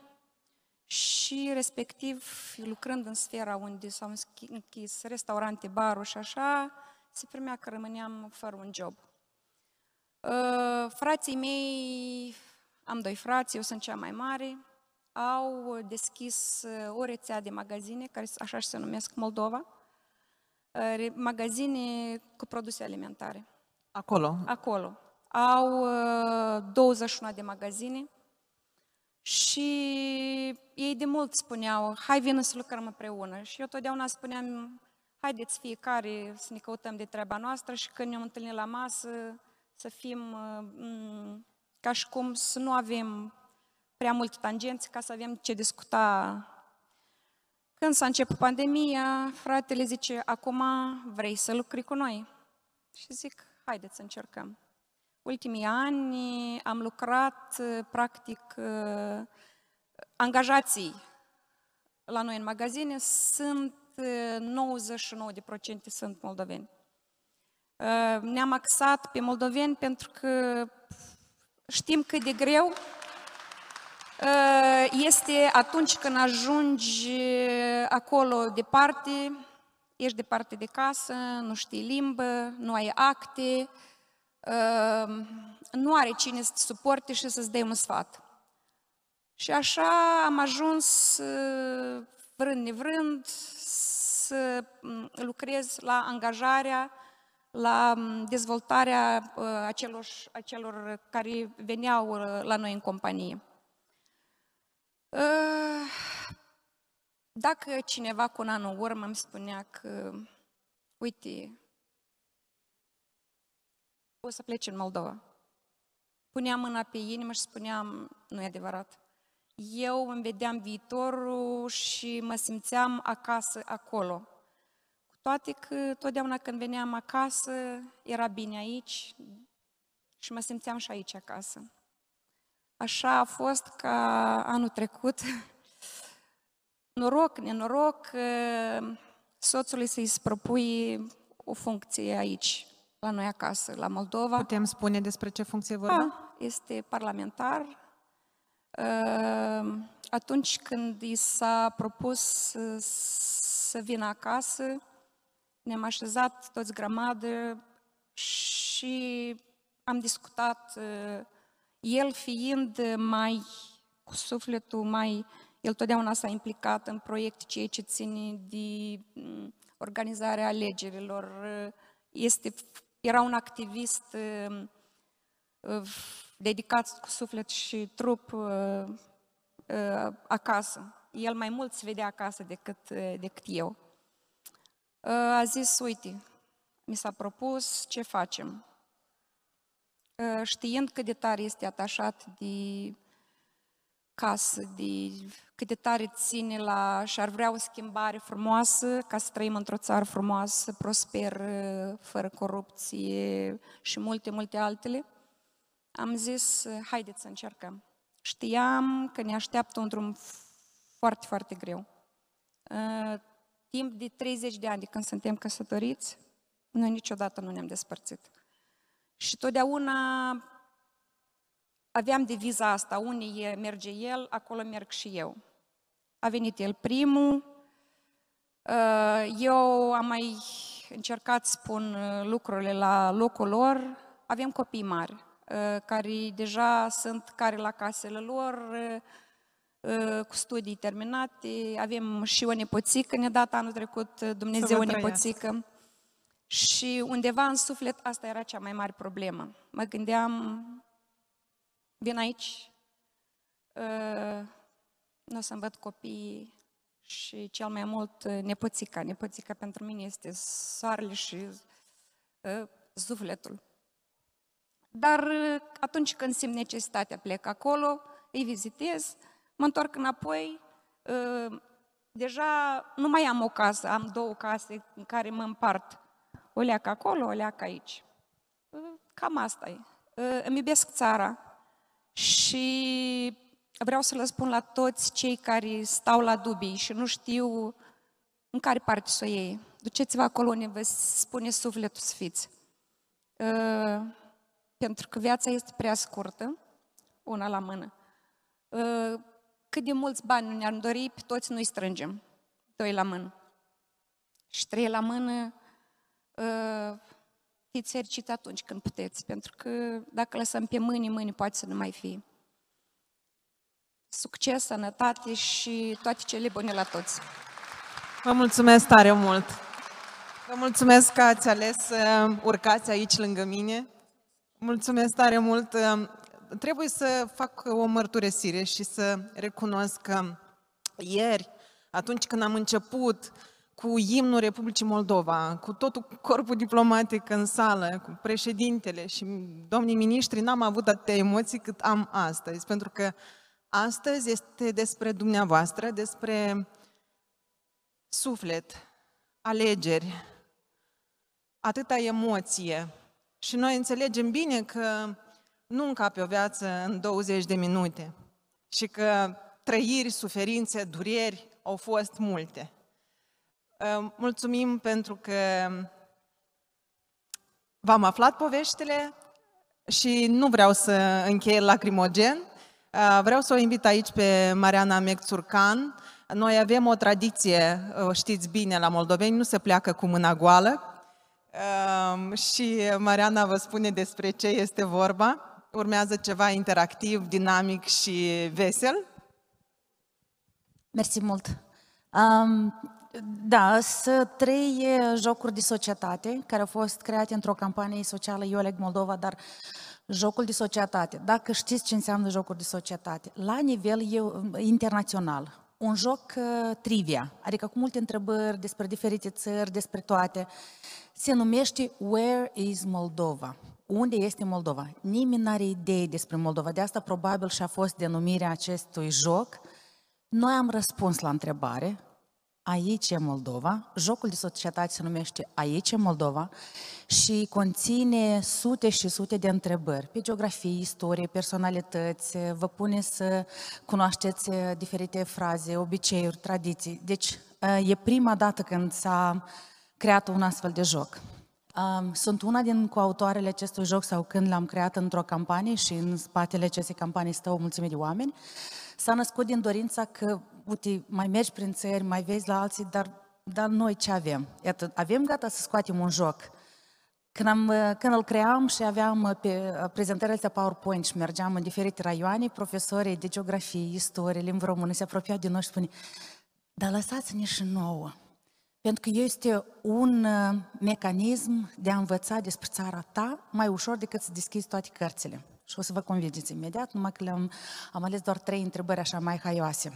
și respectiv lucrând în sfera unde s-au închis restaurante, baruri și așa, se primea că rămâneam fără un job. Uh, frații mei, am doi frați, eu sunt cea mai mare, au deschis uh, o rețea de magazine, care așa se numesc Moldova, uh, magazine cu produse alimentare. Acolo? Acolo. Au 21 de magazine și ei de mult spuneau, hai vină să lucrăm împreună. Și eu totdeauna spuneam, haideți fiecare să ne căutăm de treaba noastră și când ne-am întâlnit la masă să fim uh, mm, ca și cum să nu avem prea multe tangențe ca să avem ce discuta. Când s-a început pandemia, fratele zice, acum vrei să lucri cu noi? Și zic, haideți să încercăm. Ultimii ani am lucrat, uh, practic, uh, angajații la noi în magazine sunt 99% sunt moldoveni. Ă, ne-am axat pe moldoveni pentru că știm cât de greu ă, este atunci când ajungi acolo departe, ești departe de casă, nu știi limbă, nu ai acte, ă, nu are cine să te suporte și să-ți dea un sfat. Și așa am ajuns vrând nevrând, să lucrez la angajarea, la dezvoltarea ă, acelor, acelor care veneau ă, la noi în companie. Ă, dacă cineva cu un an în urmă îmi spunea că, uite, o să pleci în Moldova, puneam mâna pe inimă și spuneam, nu e adevărat eu îmi vedeam viitorul și mă simțeam acasă acolo. Cu toate că totdeauna când veneam acasă, era bine aici și mă simțeam și aici acasă. Așa a fost ca anul trecut. Noroc, nenoroc, soțului să-i spropui o funcție aici, la noi acasă, la Moldova. Putem spune despre ce funcție vorba? Da, este parlamentar, Ehm, atunci când i s-a propus să, uh, să vină acasă, ne-am așezat toți grămadă și am discutat, uh, el fiind mai cu sufletul, mai, el totdeauna s-a implicat în proiecte ceea ce ține de mm, organizarea alegerilor, uh, este, era un activist dedicați cu suflet și trup uh, uh, acasă. El mai mult se vede acasă decât, uh, decât eu. Uh, a zis, uite, mi s-a propus ce facem. Uh, știind cât de tare este atașat de casă, de cât de tare ține la... și ar vrea o schimbare frumoasă ca să trăim într-o țară frumoasă, prosper, uh, fără corupție și multe, multe altele am zis, haideți să încercăm. Știam că ne așteaptă un drum foarte, foarte greu. Uh, timp de 30 de ani de când suntem căsătoriți, noi niciodată nu ne-am despărțit. Și totdeauna aveam diviza asta, unii merge el, acolo merg și eu. A venit el primul, uh, eu am mai încercat să spun uh, lucrurile la locul lor, avem copii mari. Eh, care deja sunt care la casele lor, eh, eh, cu studii terminate, avem și o nepoțică, ne-a dat anul trecut Dumnezeu o nepoțică. Și undeva în suflet asta era cea mai mare problemă. Mă gândeam, vin aici, nu o să-mi văd copiii și cel mai mult nepoțica. Nepoțica pentru mine este soarele și sufletul. Dar uh, atunci când simt necesitatea, plec acolo, îi vizitez, mă întorc înapoi, uh, deja nu mai am o casă, am două case în care mă împart. O leacă acolo, o leacă aici. Uh, cam asta e. Îmi iubesc țara și vreau să le spun la toți cei care stau la dubii și nu știu în care parte să o iei. Duceți-vă acolo unde vă spune sufletul să fiți pentru că viața este prea scurtă, una la mână. Uh, cât de mulți bani ne ar dori, pe toți noi strângem, doi la mână. Și trei la mână, uh, fiți fericiți atunci când puteți, pentru că dacă lăsăm pe mâini, mâini poate să nu mai fie. Succes, sănătate și toate cele bune la toți! Vă mulțumesc tare mult! Vă mulțumesc că ați ales să urcați aici lângă mine. Mulțumesc tare mult! Trebuie să fac o mărturisire și să recunosc că ieri, atunci când am început cu imnul Republicii Moldova, cu totul corpul diplomatic în sală, cu președintele și domnii miniștri, n-am avut atâtea emoții cât am astăzi, pentru că astăzi este despre dumneavoastră, despre suflet, alegeri, atâta emoție, și noi înțelegem bine că nu încape o viață în 20 de minute și că trăiri, suferințe, dureri au fost multe. Ă, mulțumim pentru că v-am aflat poveștile și nu vreau să închei lacrimogen. Ă, vreau să o invit aici pe Mariana Mecțurcan. Noi avem o tradiție, știți bine, la moldoveni, nu se pleacă cu mâna goală, și Mariana vă spune despre ce este vorba. Urmează ceva interactiv, dinamic și vesel. Mersi mult! Um, da, sunt trei eh, jocuri de societate care au fost create într-o campanie socială Ioleg Moldova, dar jocul de societate, dacă știți ce înseamnă jocul de societate, la nivel internațional, un joc uh, trivia, adică cu multe întrebări despre diferite țări, despre toate. Se numește Where is Moldova? Unde este Moldova? Nimeni nu are idei despre Moldova, de asta probabil și-a fost denumirea acestui joc. Noi am răspuns la întrebare, Aici e Moldova, jocul de societate se numește Aici e Moldova și conține sute și sute de întrebări pe geografie, istorie, personalități, vă pune să cunoașteți diferite fraze, obiceiuri, tradiții. Deci e prima dată când s-a creat un astfel de joc. Sunt una din coautoarele acestui joc sau când l-am creat într-o campanie și în spatele acestei campanii stă o mulțime de oameni. S-a născut din dorința că uite, mai mergi prin țări, mai vezi la alții, dar, dar noi ce avem? Iată, avem gata să scoatem un joc. Când, am, când îl cream și aveam uh, pe uh, prezentările astea PowerPoint și mergeam în diferite raioane, profesorii de geografie, istorie, limbă română se apropiau de noi și spune dar lăsați-ne și nouă, pentru că este un uh, mecanism de a învăța despre țara ta mai ușor decât să deschizi toate cărțile. Și o să vă convingeți imediat, numai că le-am am ales doar trei întrebări așa mai haioase.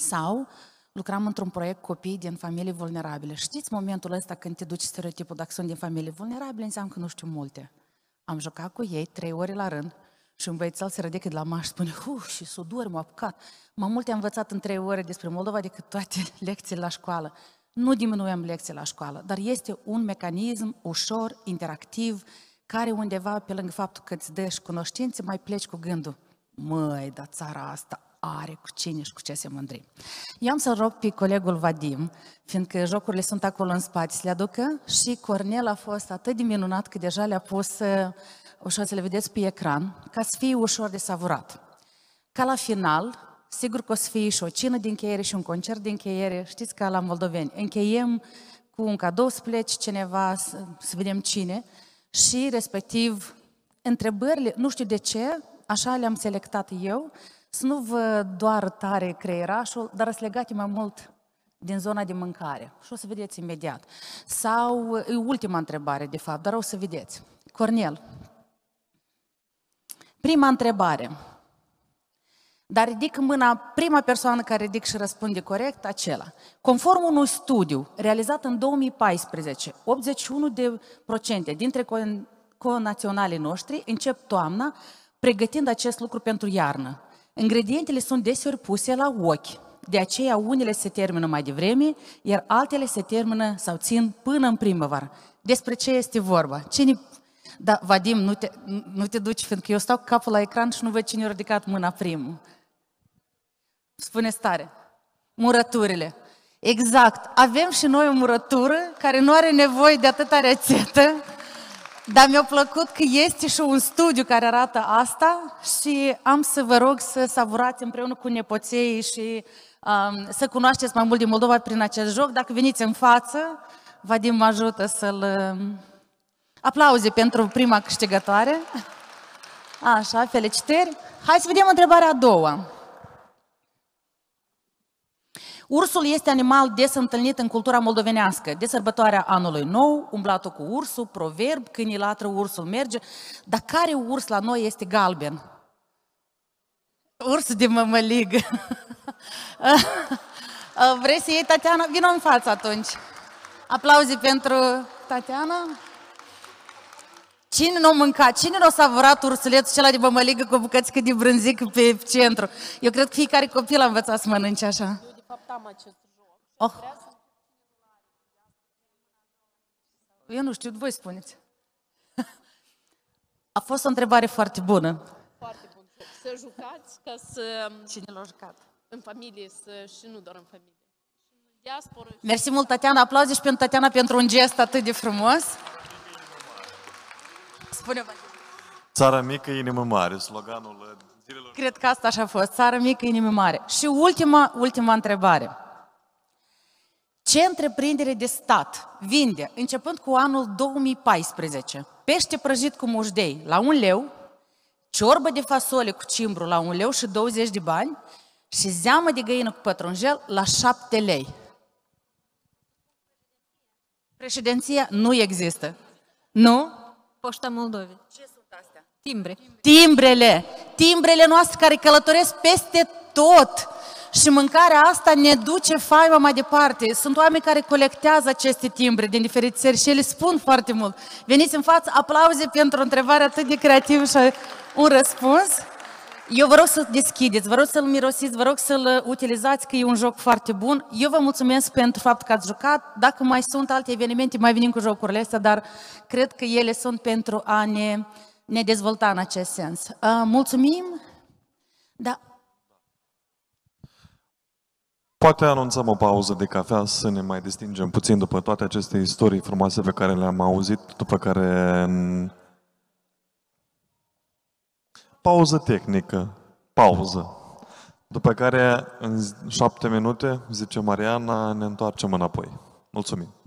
Sau lucram într-un proiect copii din familii vulnerabile. Știți momentul ăsta când te duci stereotipul dacă sunt din familii vulnerabile, înseamnă că nu știu multe. Am jucat cu ei trei ore la rând și un băiețel se ridică de la maș și spune, uh, și sudor m-a apucat. Mai multe am învățat în trei ore despre Moldova decât toate lecțiile la școală. Nu diminuăm lecțiile la școală, dar este un mecanism ușor, interactiv, care undeva, pe lângă faptul că îți dă și cunoștințe, mai pleci cu gândul. Măi, dar țara asta, are cu cine și cu ce se mândri. Eu am să rog pe colegul Vadim, fiindcă jocurile sunt acolo în spate, să le aducă și Cornel a fost atât de minunat că deja le-a pus, uh, ușor să le vedeți pe ecran, ca să fie ușor de savurat. Ca la final, sigur că o să fie și o cină de încheiere și un concert de încheiere, știți ca la moldoveni, încheiem cu un cadou să pleci cineva, să vedem cine, și respectiv întrebările, nu știu de ce, așa le-am selectat eu, să nu vă doar tare creierașul, dar să legate mai mult din zona de mâncare. Și o să vedeți imediat. Sau, e ultima întrebare, de fapt, dar o să vedeți. Cornel, prima întrebare. Dar ridic mâna prima persoană care ridic și răspunde corect, acela. Conform unui studiu realizat în 2014, 81% dintre conaționalii noștri încep toamna pregătind acest lucru pentru iarnă. Ingredientele sunt deseori puse la ochi, de aceea unele se termină mai devreme, iar altele se termină sau țin până în primăvară. Despre ce este vorba? Cine... Da, Vadim, nu te, nu te duci, fiindcă eu stau cu capul la ecran și nu văd cine a ridicat mâna primul. Spune stare. Murăturile. Exact. Avem și noi o murătură care nu are nevoie de atâta rețetă, dar mi-a plăcut că este și un studiu care arată asta și am să vă rog să savurați împreună cu nepoței și um, să cunoașteți mai mult din Moldova prin acest joc. Dacă veniți în față, Vadim mă ajută să-l... Um, aplauze pentru prima câștigătoare. Așa, felicitări. Hai să vedem întrebarea a doua. Ursul este animal des întâlnit în cultura moldovenească, de sărbătoarea anului nou, umblatul cu ursul, proverb, când îi latră, ursul merge, dar care urs la noi este galben? Ursul de mămălig. Uh, vrei să iei Tatiana? Vino în față atunci. Aplauze pentru Tatiana. Cine nu a mâncat? Cine nu a savurat ursulețul acela de mămăligă cu bucățică de brânzic pe centru? Eu cred că fiecare copil a învățat să mănânce așa fapt am acest Oh. Eu nu știu, voi spuneți. A fost o întrebare foarte bună. Foarte bună. Să jucați ca să... Cine l-a jucat? În familie să, și nu doar în familie. Diasporă, Mersi mult, Tatiana. Aplauze și pentru Tatiana pentru un gest atât de frumos. Spune-vă. Țara mică, inimă mare, sloganul zilelor. Cred că asta așa a fost, țară mică, inimă mare. Și ultima, ultima întrebare. Ce întreprindere de stat vinde, începând cu anul 2014, pește prăjit cu mușdei la un leu, ciorbă de fasole cu cimbru la un leu și 20 de bani și zeamă de găină cu pătrunjel la 7 lei? Președinția nu există. Nu? Poșta Moldovei. Ce Timbre. Timbrele. Timbrele noastre care călătoresc peste tot. Și mâncarea asta ne duce faima mai departe. Sunt oameni care colectează aceste timbre din diferite țări și ele spun foarte mult. Veniți în față, aplauze pentru o întrebare atât de creativă și un răspuns. Eu vă rog să deschideți, vă rog să-l mirosiți, vă rog să-l utilizați, că e un joc foarte bun. Eu vă mulțumesc pentru faptul că ați jucat. Dacă mai sunt alte evenimente, mai venim cu jocurile astea, dar cred că ele sunt pentru a ne ne dezvolta în acest sens. Uh, mulțumim, Da. Poate anunțăm o pauză de cafea să ne mai distingem puțin după toate aceste istorii frumoase pe care le-am auzit, după care... Mm, pauză tehnică. Pauză. După care, în șapte minute, zice Mariana, ne întoarcem înapoi. Mulțumim!